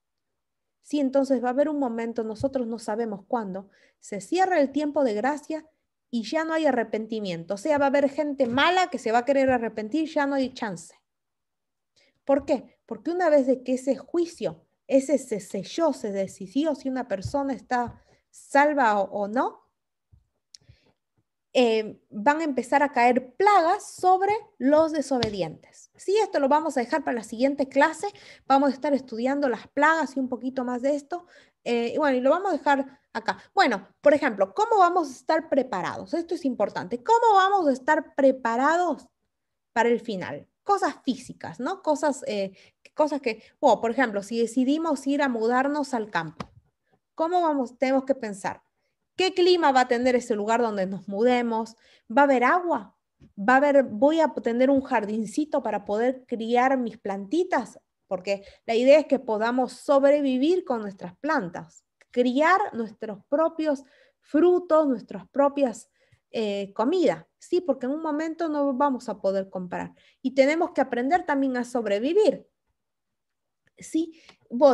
entonces va a haber un momento, nosotros no sabemos cuándo, se cierra el tiempo de gracia y ya no hay arrepentimiento. O sea, va a haber gente mala que se va a querer arrepentir, ya no hay chance. ¿Por qué? Porque una vez de que ese juicio, ese se selló, se decidió si una persona está salva o, no, eh, van a empezar a caer plagas sobre los desobedientes. Sí, esto lo vamos a dejar para la siguiente clase. Vamos a estar estudiando las plagas y un poquito más de esto. Eh, y bueno, y lo vamos a dejar acá. Bueno, por ejemplo, ¿cómo vamos a estar preparados? Esto es importante. ¿Cómo vamos a estar preparados para el final? cosas físicas, ¿no? Cosas, eh, cosas que, por ejemplo, si decidimos ir a mudarnos al campo, ¿cómo vamos, tenemos que pensar? ¿Qué clima va a tener ese lugar donde nos mudemos? ¿Va a haber agua? ¿Va a haber, voy a tener un jardincito para poder criar mis plantitas? Porque la idea es que podamos sobrevivir con nuestras plantas, criar nuestros propios frutos, nuestras propias eh, comidas. Sí, porque en un momento no vamos a poder comprar y tenemos que aprender también a sobrevivir. Sí,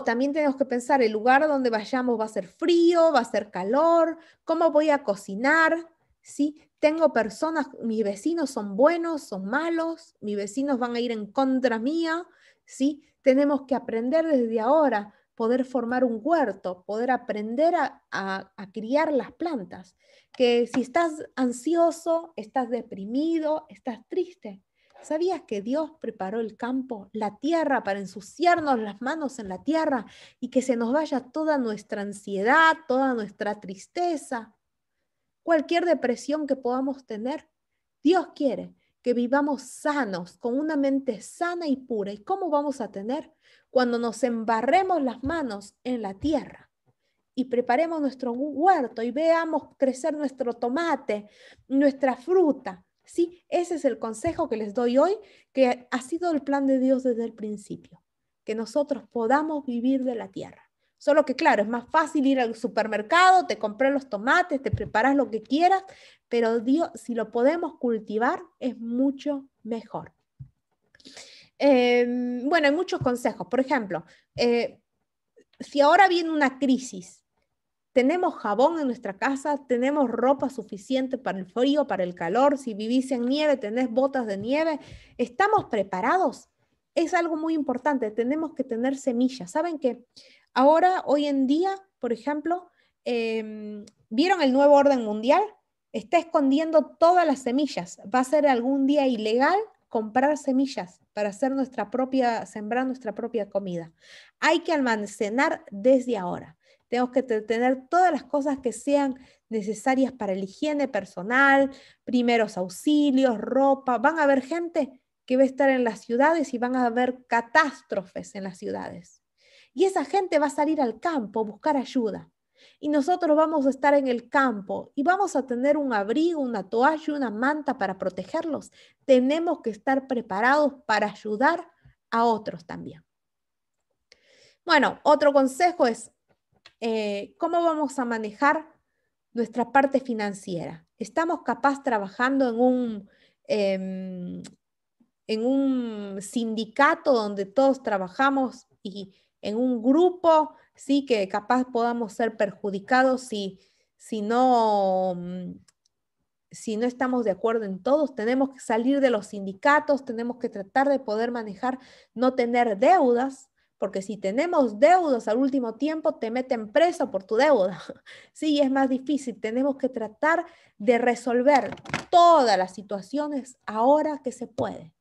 también tenemos que pensar el lugar donde vayamos va a ser frío, va a ser calor, cómo voy a cocinar, ¿sí? Tengo personas, mis vecinos son buenos, son malos, mis vecinos van a ir en contra mía, ¿sí? Tenemos que aprender desde ahora poder formar un huerto, poder aprender a, criar las plantas. Que si estás ansioso, estás deprimido, estás triste, ¿Sabías que Dios preparó el campo, la tierra, para ensuciarnos las manos en la tierra y que se nos vaya toda nuestra ansiedad, toda nuestra tristeza, cualquier depresión que podamos tener? Dios quiere que vivamos sanos, con una mente sana y pura. ¿Y cómo vamos a tener? Cuando nos embarremos las manos en la tierra y preparemos nuestro huerto y veamos crecer nuestro tomate, nuestra fruta. Sí, ese es el consejo que les doy hoy, que ha sido el plan de Dios desde el principio, que nosotros podamos vivir de la tierra. Solo que claro, es más fácil ir al supermercado, te compras los tomates, te preparas lo que quieras, pero Dios, si lo podemos cultivar es mucho mejor. Em, bueno, hay muchos consejos. Por ejemplo, eh, si ahora viene una crisis, tenemos jabón en nuestra casa, tenemos ropa suficiente para el frío, para el calor, si vivís en nieve, tenés botas de nieve, estamos preparados. Es algo muy importante, tenemos que tener semillas. ¿Saben qué? Ahora, hoy en día, por ejemplo, em, ¿vieron el nuevo orden mundial? Está escondiendo todas las semillas. Va a ser algún día ilegal comprar semillas para hacer nuestra propia, sembrar nuestra propia comida. Hay que almacenar desde ahora. Tenemos que tener todas las cosas que sean necesarias para la higiene personal, primeros auxilios, ropa. Van a haber gente que va a estar en las ciudades y van a haber catástrofes en las ciudades. Y esa gente va a salir al campo a buscar ayuda. Y nosotros vamos a estar en el campo y vamos a tener un abrigo, una toalla, una manta para protegerlos. Tenemos que estar preparados para ayudar a otros también. Bueno, otro consejo es eh, cómo vamos a manejar nuestra parte financiera. Estamos capaz trabajando en un, em, en un sindicato donde todos trabajamos y en un grupo, sí, que capaz podamos ser perjudicados si, si no mm, si no estamos de acuerdo en todos, tenemos que salir de los sindicatos, tenemos que tratar de poder manejar, no tener deudas, porque si tenemos deudas al último tiempo, te meten preso por tu deuda. Sí, es más difícil. Tenemos que tratar de resolver todas las situaciones ahora que se puede.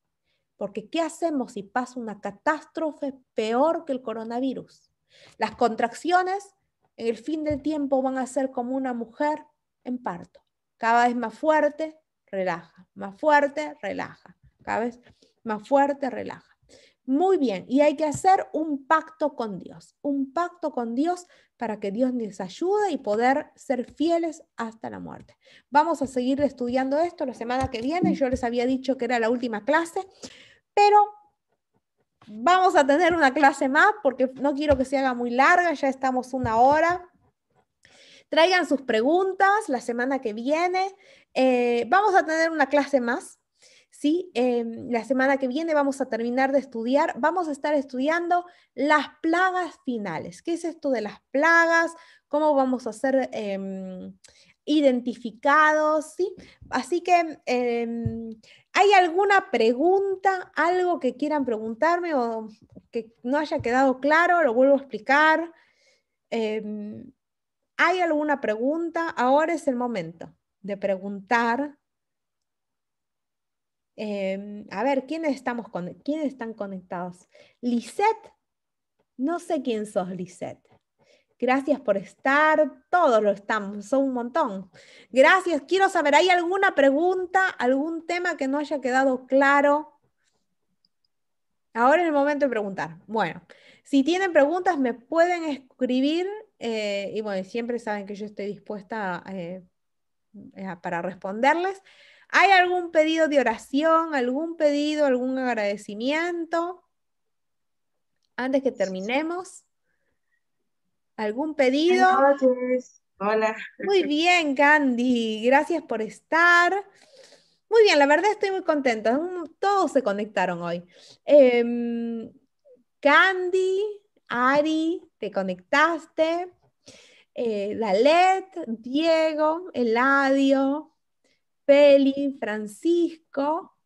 Porque ¿qué hacemos si pasa una catástrofe peor que el coronavirus? Las contracciones en el fin del tiempo van a ser como una mujer en parto. Cada vez más fuerte, relaja. Más fuerte, relaja. Cada vez más fuerte, relaja. Muy bien, y hay que hacer un pacto con Dios, un pacto con Dios para que Dios nos ayude y poder ser fieles hasta la muerte. Vamos a seguir estudiando esto la semana que viene. Yo les había dicho que era la última clase pero vamos a tener una clase más porque no quiero que se haga muy larga, ya estamos una hora. Traigan sus preguntas la semana que viene. Eh, vamos a tener una clase más. ¿sí? Em, la semana que viene vamos a terminar de estudiar, vamos a estar estudiando las plagas finales. ¿Qué es esto de las plagas? ¿Cómo vamos a ser em, identificados? ¿sí? Así que em, ¿Hay alguna pregunta, algo que quieran preguntarme o que no haya quedado claro? Lo vuelvo a explicar. Em, ¿Hay alguna pregunta? Ahora es el momento de preguntar. Em, a ver, ¿quiénes, estamos con, ¿quiénes están conectados? Lisette, no sé quién sos, Lisette. Gracias por estar. Todos lo estamos, son un montón. Gracias. Quiero saber, ¿hay alguna pregunta, algún tema que no haya quedado claro? Ahora es el momento de preguntar. Bueno, si tienen preguntas, me pueden escribir. Eh, y bueno, siempre saben que yo estoy dispuesta eh, para responderles. ¿Hay algún pedido de oración, algún pedido, algún agradecimiento? Antes que terminemos. ¿Algún pedido? Hola. Muy bien, Candy. Gracias por estar. Muy bien, la verdad estoy muy contenta. Todos se conectaron hoy. Em, Candy, Ari, te conectaste. Eh, Dalet, Diego, Eladio, Peli, Francisco,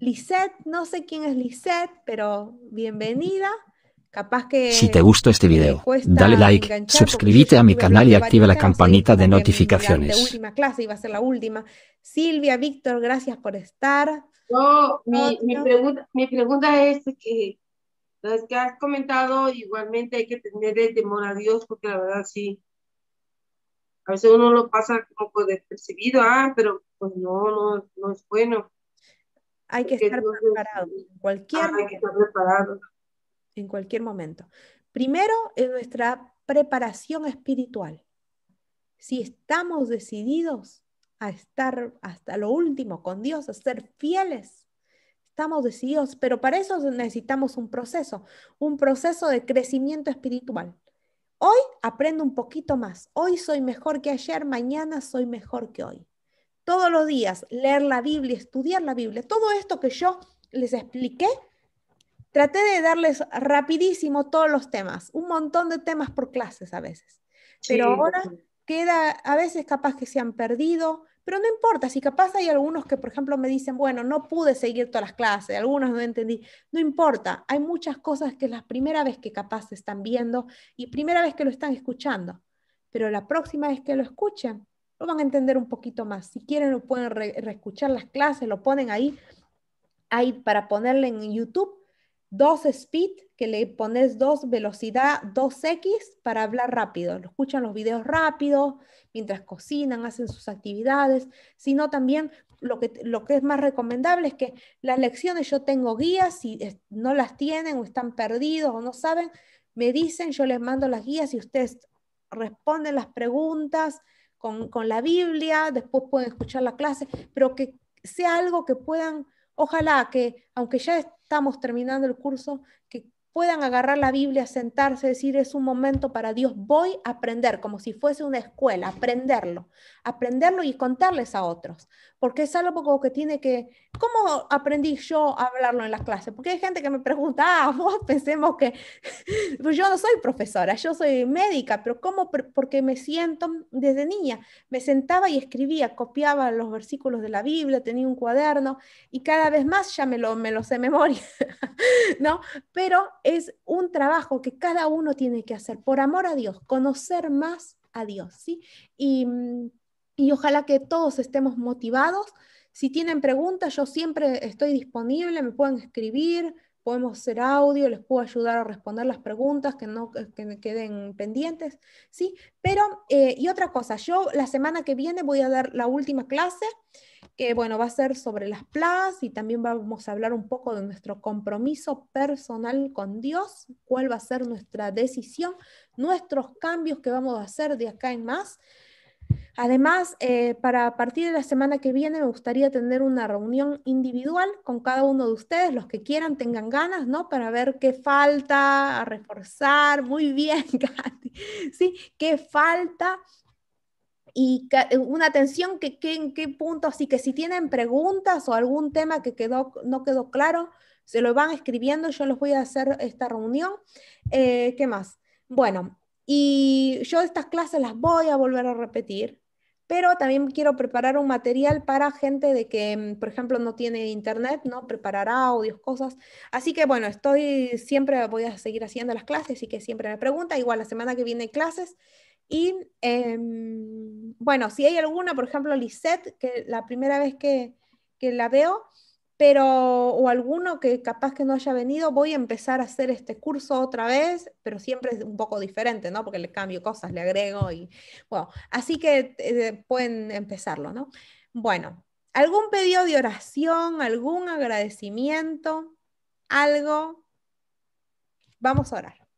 Lisette, no sé quién es Lisette, pero bienvenida que si te gustó este video, dale like, suscríbete a mi canal y activa la campanita de notificaciones. La última clase iba a ser la última. Silvia, Víctor, gracias por estar. Yo, mi, pregunta, mi pregunta es que que has comentado, igualmente hay que tener el temor a Dios, porque la verdad sí, a veces uno lo pasa como por despercibido, ah, pero pues no, no, es bueno. Hay que estar preparado. Cualquier. Hay que estar preparado en cualquier momento. Primero, en nuestra preparación espiritual. Si estamos decididos a estar hasta lo último con Dios, a ser fieles, estamos decididos, pero para eso necesitamos un proceso, un proceso de crecimiento espiritual. Hoy aprendo un poquito más, hoy soy mejor que ayer, mañana soy mejor que hoy. Todos los días leer la Biblia, estudiar la Biblia, todo esto que yo les expliqué Traté de darles rapidísimo todos los temas, un montón de temas por clases a veces. Pero ahora queda, a veces capaz que se han perdido, pero no importa, si capaz hay algunos que, por ejemplo, me dicen, bueno, no pude seguir todas las clases, algunos no entendí, no importa, hay muchas cosas que es la primera vez que capaz están viendo y primera vez que lo están escuchando, pero la próxima vez que lo escuchen, lo van a entender un poquito más. Si quieren, lo pueden reescuchar las clases, lo ponen ahí, ahí para ponerle en YouTube dos speed, que le pones dos velocidad, dos x para hablar rápido. escuchan los videos rápido, mientras cocinan, hacen sus actividades, sino también lo que, lo que es más recomendable es que las lecciones yo tengo guías, si no las tienen o están perdidos o no saben, me dicen, yo les mando las guías y ustedes responden las preguntas con, con la Biblia, después pueden escuchar la clase, pero que sea algo que puedan Ojalá que, aunque ya estamos terminando el curso, que puedan agarrar la Biblia, sentarse, decir, es un momento para Dios, voy a aprender, como si fuese una escuela, aprenderlo, aprenderlo y contarles a otros, porque es algo poco que tiene que, ¿cómo aprendí yo a hablarlo en las clases? Porque hay gente que me pregunta, ah, vos pensemos que, pues yo no soy profesora, yo soy médica, pero ¿cómo? Porque me siento desde niña, me sentaba y escribía, copiaba los versículos de la Biblia, tenía un cuaderno y cada vez más ya me lo, me lo sé memoria, ¿no? Pero es un trabajo que cada uno tiene que hacer por amor a Dios, conocer más a Dios, Y, mm, y ojalá que todos estemos motivados. Si tienen preguntas, yo siempre estoy disponible, me pueden escribir, podemos hacer audio, les puedo ayudar a responder las preguntas que no eh, que queden pendientes, ¿sí? Pero, eh, y otra cosa, yo la semana que viene voy a dar la última clase, que bueno, va a ser sobre las plazas y también vamos a hablar un poco de nuestro compromiso personal con Dios, cuál va a ser nuestra decisión, nuestros cambios que vamos a hacer de acá en más. Además, eh, para a partir de la semana que viene me gustaría tener una reunión individual con cada uno de ustedes, los que quieran, tengan ganas, ¿no? Para ver qué falta a reforzar. Muy bien, Sí, qué falta y eh, una atención que, en qué punto, así que si tienen preguntas o algún tema que quedó, no quedó claro, se lo van escribiendo, yo los voy a hacer esta reunión. Eh, ¿Qué más? Bueno, y yo estas clases las voy a volver a repetir, pero también quiero preparar un material para gente de que, mm, por ejemplo, no tiene internet, ¿no? Preparar audios, cosas. Así que bueno, estoy siempre voy a seguir haciendo las clases y que siempre me pregunta, igual la semana que viene clases. Y em, bueno, si hay alguna, por ejemplo, Lisette, que la primera vez que, que la veo, pero o alguno que capaz que no haya venido, voy a empezar a hacer este curso otra vez, pero siempre es un poco diferente, ¿no? Porque le cambio cosas, le agrego y bueno, así que eh, pueden empezarlo, ¿no? Bueno, algún pedido de oración, algún agradecimiento, algo. Vamos a orar.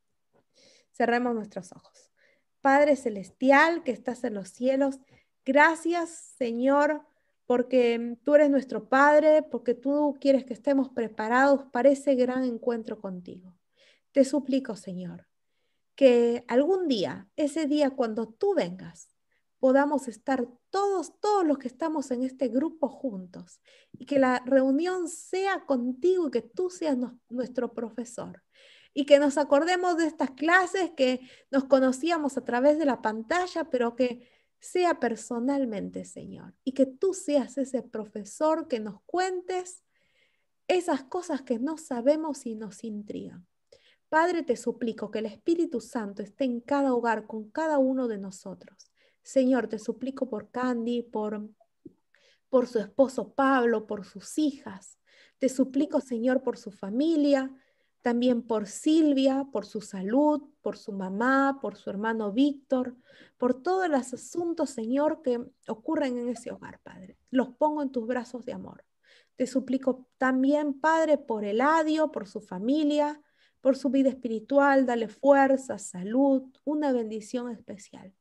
Cerremos nuestros ojos. Padre celestial que estás en los cielos, gracias, Señor, porque tú eres nuestro Padre, porque tú quieres que estemos preparados para ese gran encuentro contigo. Te suplico, Señor, que algún día, ese día cuando tú vengas, podamos estar todos, todos los que estamos en este grupo juntos y que la reunión sea contigo y que tú seas nuestro profesor. Y que nos acordemos de estas clases que nos conocíamos a través de la pantalla, pero que sea personalmente, Señor, y que tú seas ese profesor que nos cuentes esas cosas que no sabemos y nos intrigan. Padre, te suplico que el Espíritu Santo esté en cada hogar con cada uno de nosotros. Señor, te suplico por Candy, por por su esposo Pablo, por sus hijas. Te suplico, Señor, por su familia, también por Silvia, por su salud, por su mamá, por su hermano Víctor, por todos los asuntos, Señor, que ocurren en ese hogar, Padre. Los pongo en tus brazos de amor. Te suplico también, Padre, por el Eladio, por su familia, por su vida espiritual, dale fuerza, salud, una bendición especial.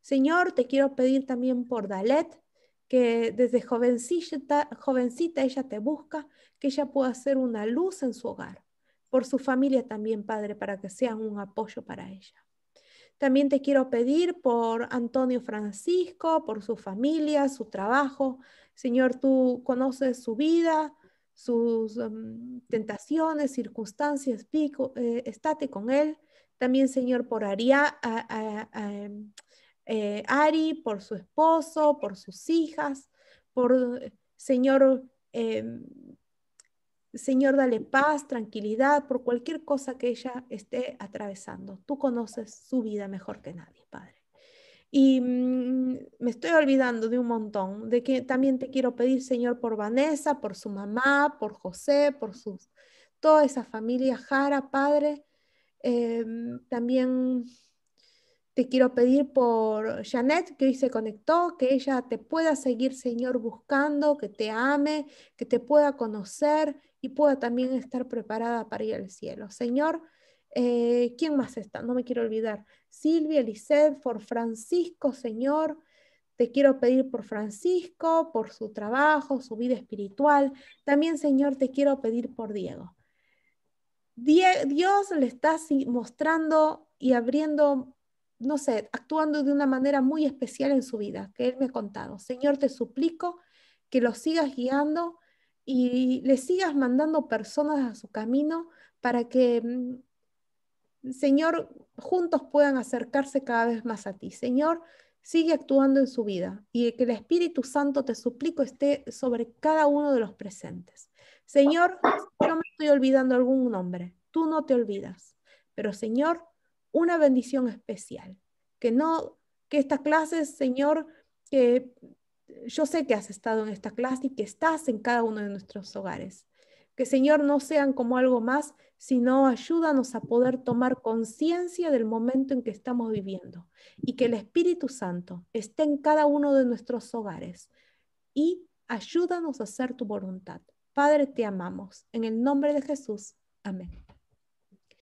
Señor, te quiero pedir también por Dalet, que desde jovencita, jovencita ella te busca, que ella pueda ser una luz en su hogar por su familia también, Padre, para que sean un apoyo para ella. También te quiero pedir por Antonio Francisco, por su familia, su trabajo. Señor, tú conoces su vida, sus em, tentaciones, circunstancias, pico, eh, estate con él. También, Señor, por em, eh, Ari, por su esposo, por sus hijas, por, Señor, eh, Señor, dale paz, tranquilidad por cualquier cosa que ella esté atravesando. Tú conoces su vida mejor que nadie, Padre. Y mm, me estoy olvidando de un montón, de que también te quiero pedir, Señor, por Vanessa, por su mamá, por José, por sus, toda esa familia Jara, Padre. Em, también te quiero pedir por Janet, que hoy se conectó, que ella te pueda seguir, Señor, buscando, que te ame, que te pueda conocer y pueda también estar preparada para ir al cielo. Señor, eh, ¿quién más está? No me quiero olvidar. Silvia, Lisset, por Francisco, Señor. Te quiero pedir por Francisco, por su trabajo, su vida espiritual. También, Señor, te quiero pedir por Diego. Dios le está mostrando y abriendo no sé, actuando de una manera muy especial en su vida, que Él me ha contado. Señor, te suplico que lo sigas guiando y le sigas mandando personas a su camino para que, mm, Señor, juntos puedan acercarse cada vez más a ti. Señor, sigue actuando en su vida y que el Espíritu Santo, te suplico, esté sobre cada uno de los presentes. Señor, no me estoy olvidando algún nombre, tú no te olvidas, pero Señor, una bendición especial. Que no, que estas clases, Señor, que yo sé que has estado en esta clase y que estás en cada uno de nuestros hogares. Que, Señor, no sean como algo más, sino ayúdanos a poder tomar conciencia del momento en que estamos viviendo y que el Espíritu Santo esté en cada uno de nuestros hogares y ayúdanos a hacer tu voluntad. Padre, te amamos. En el nombre de Jesús. Amén.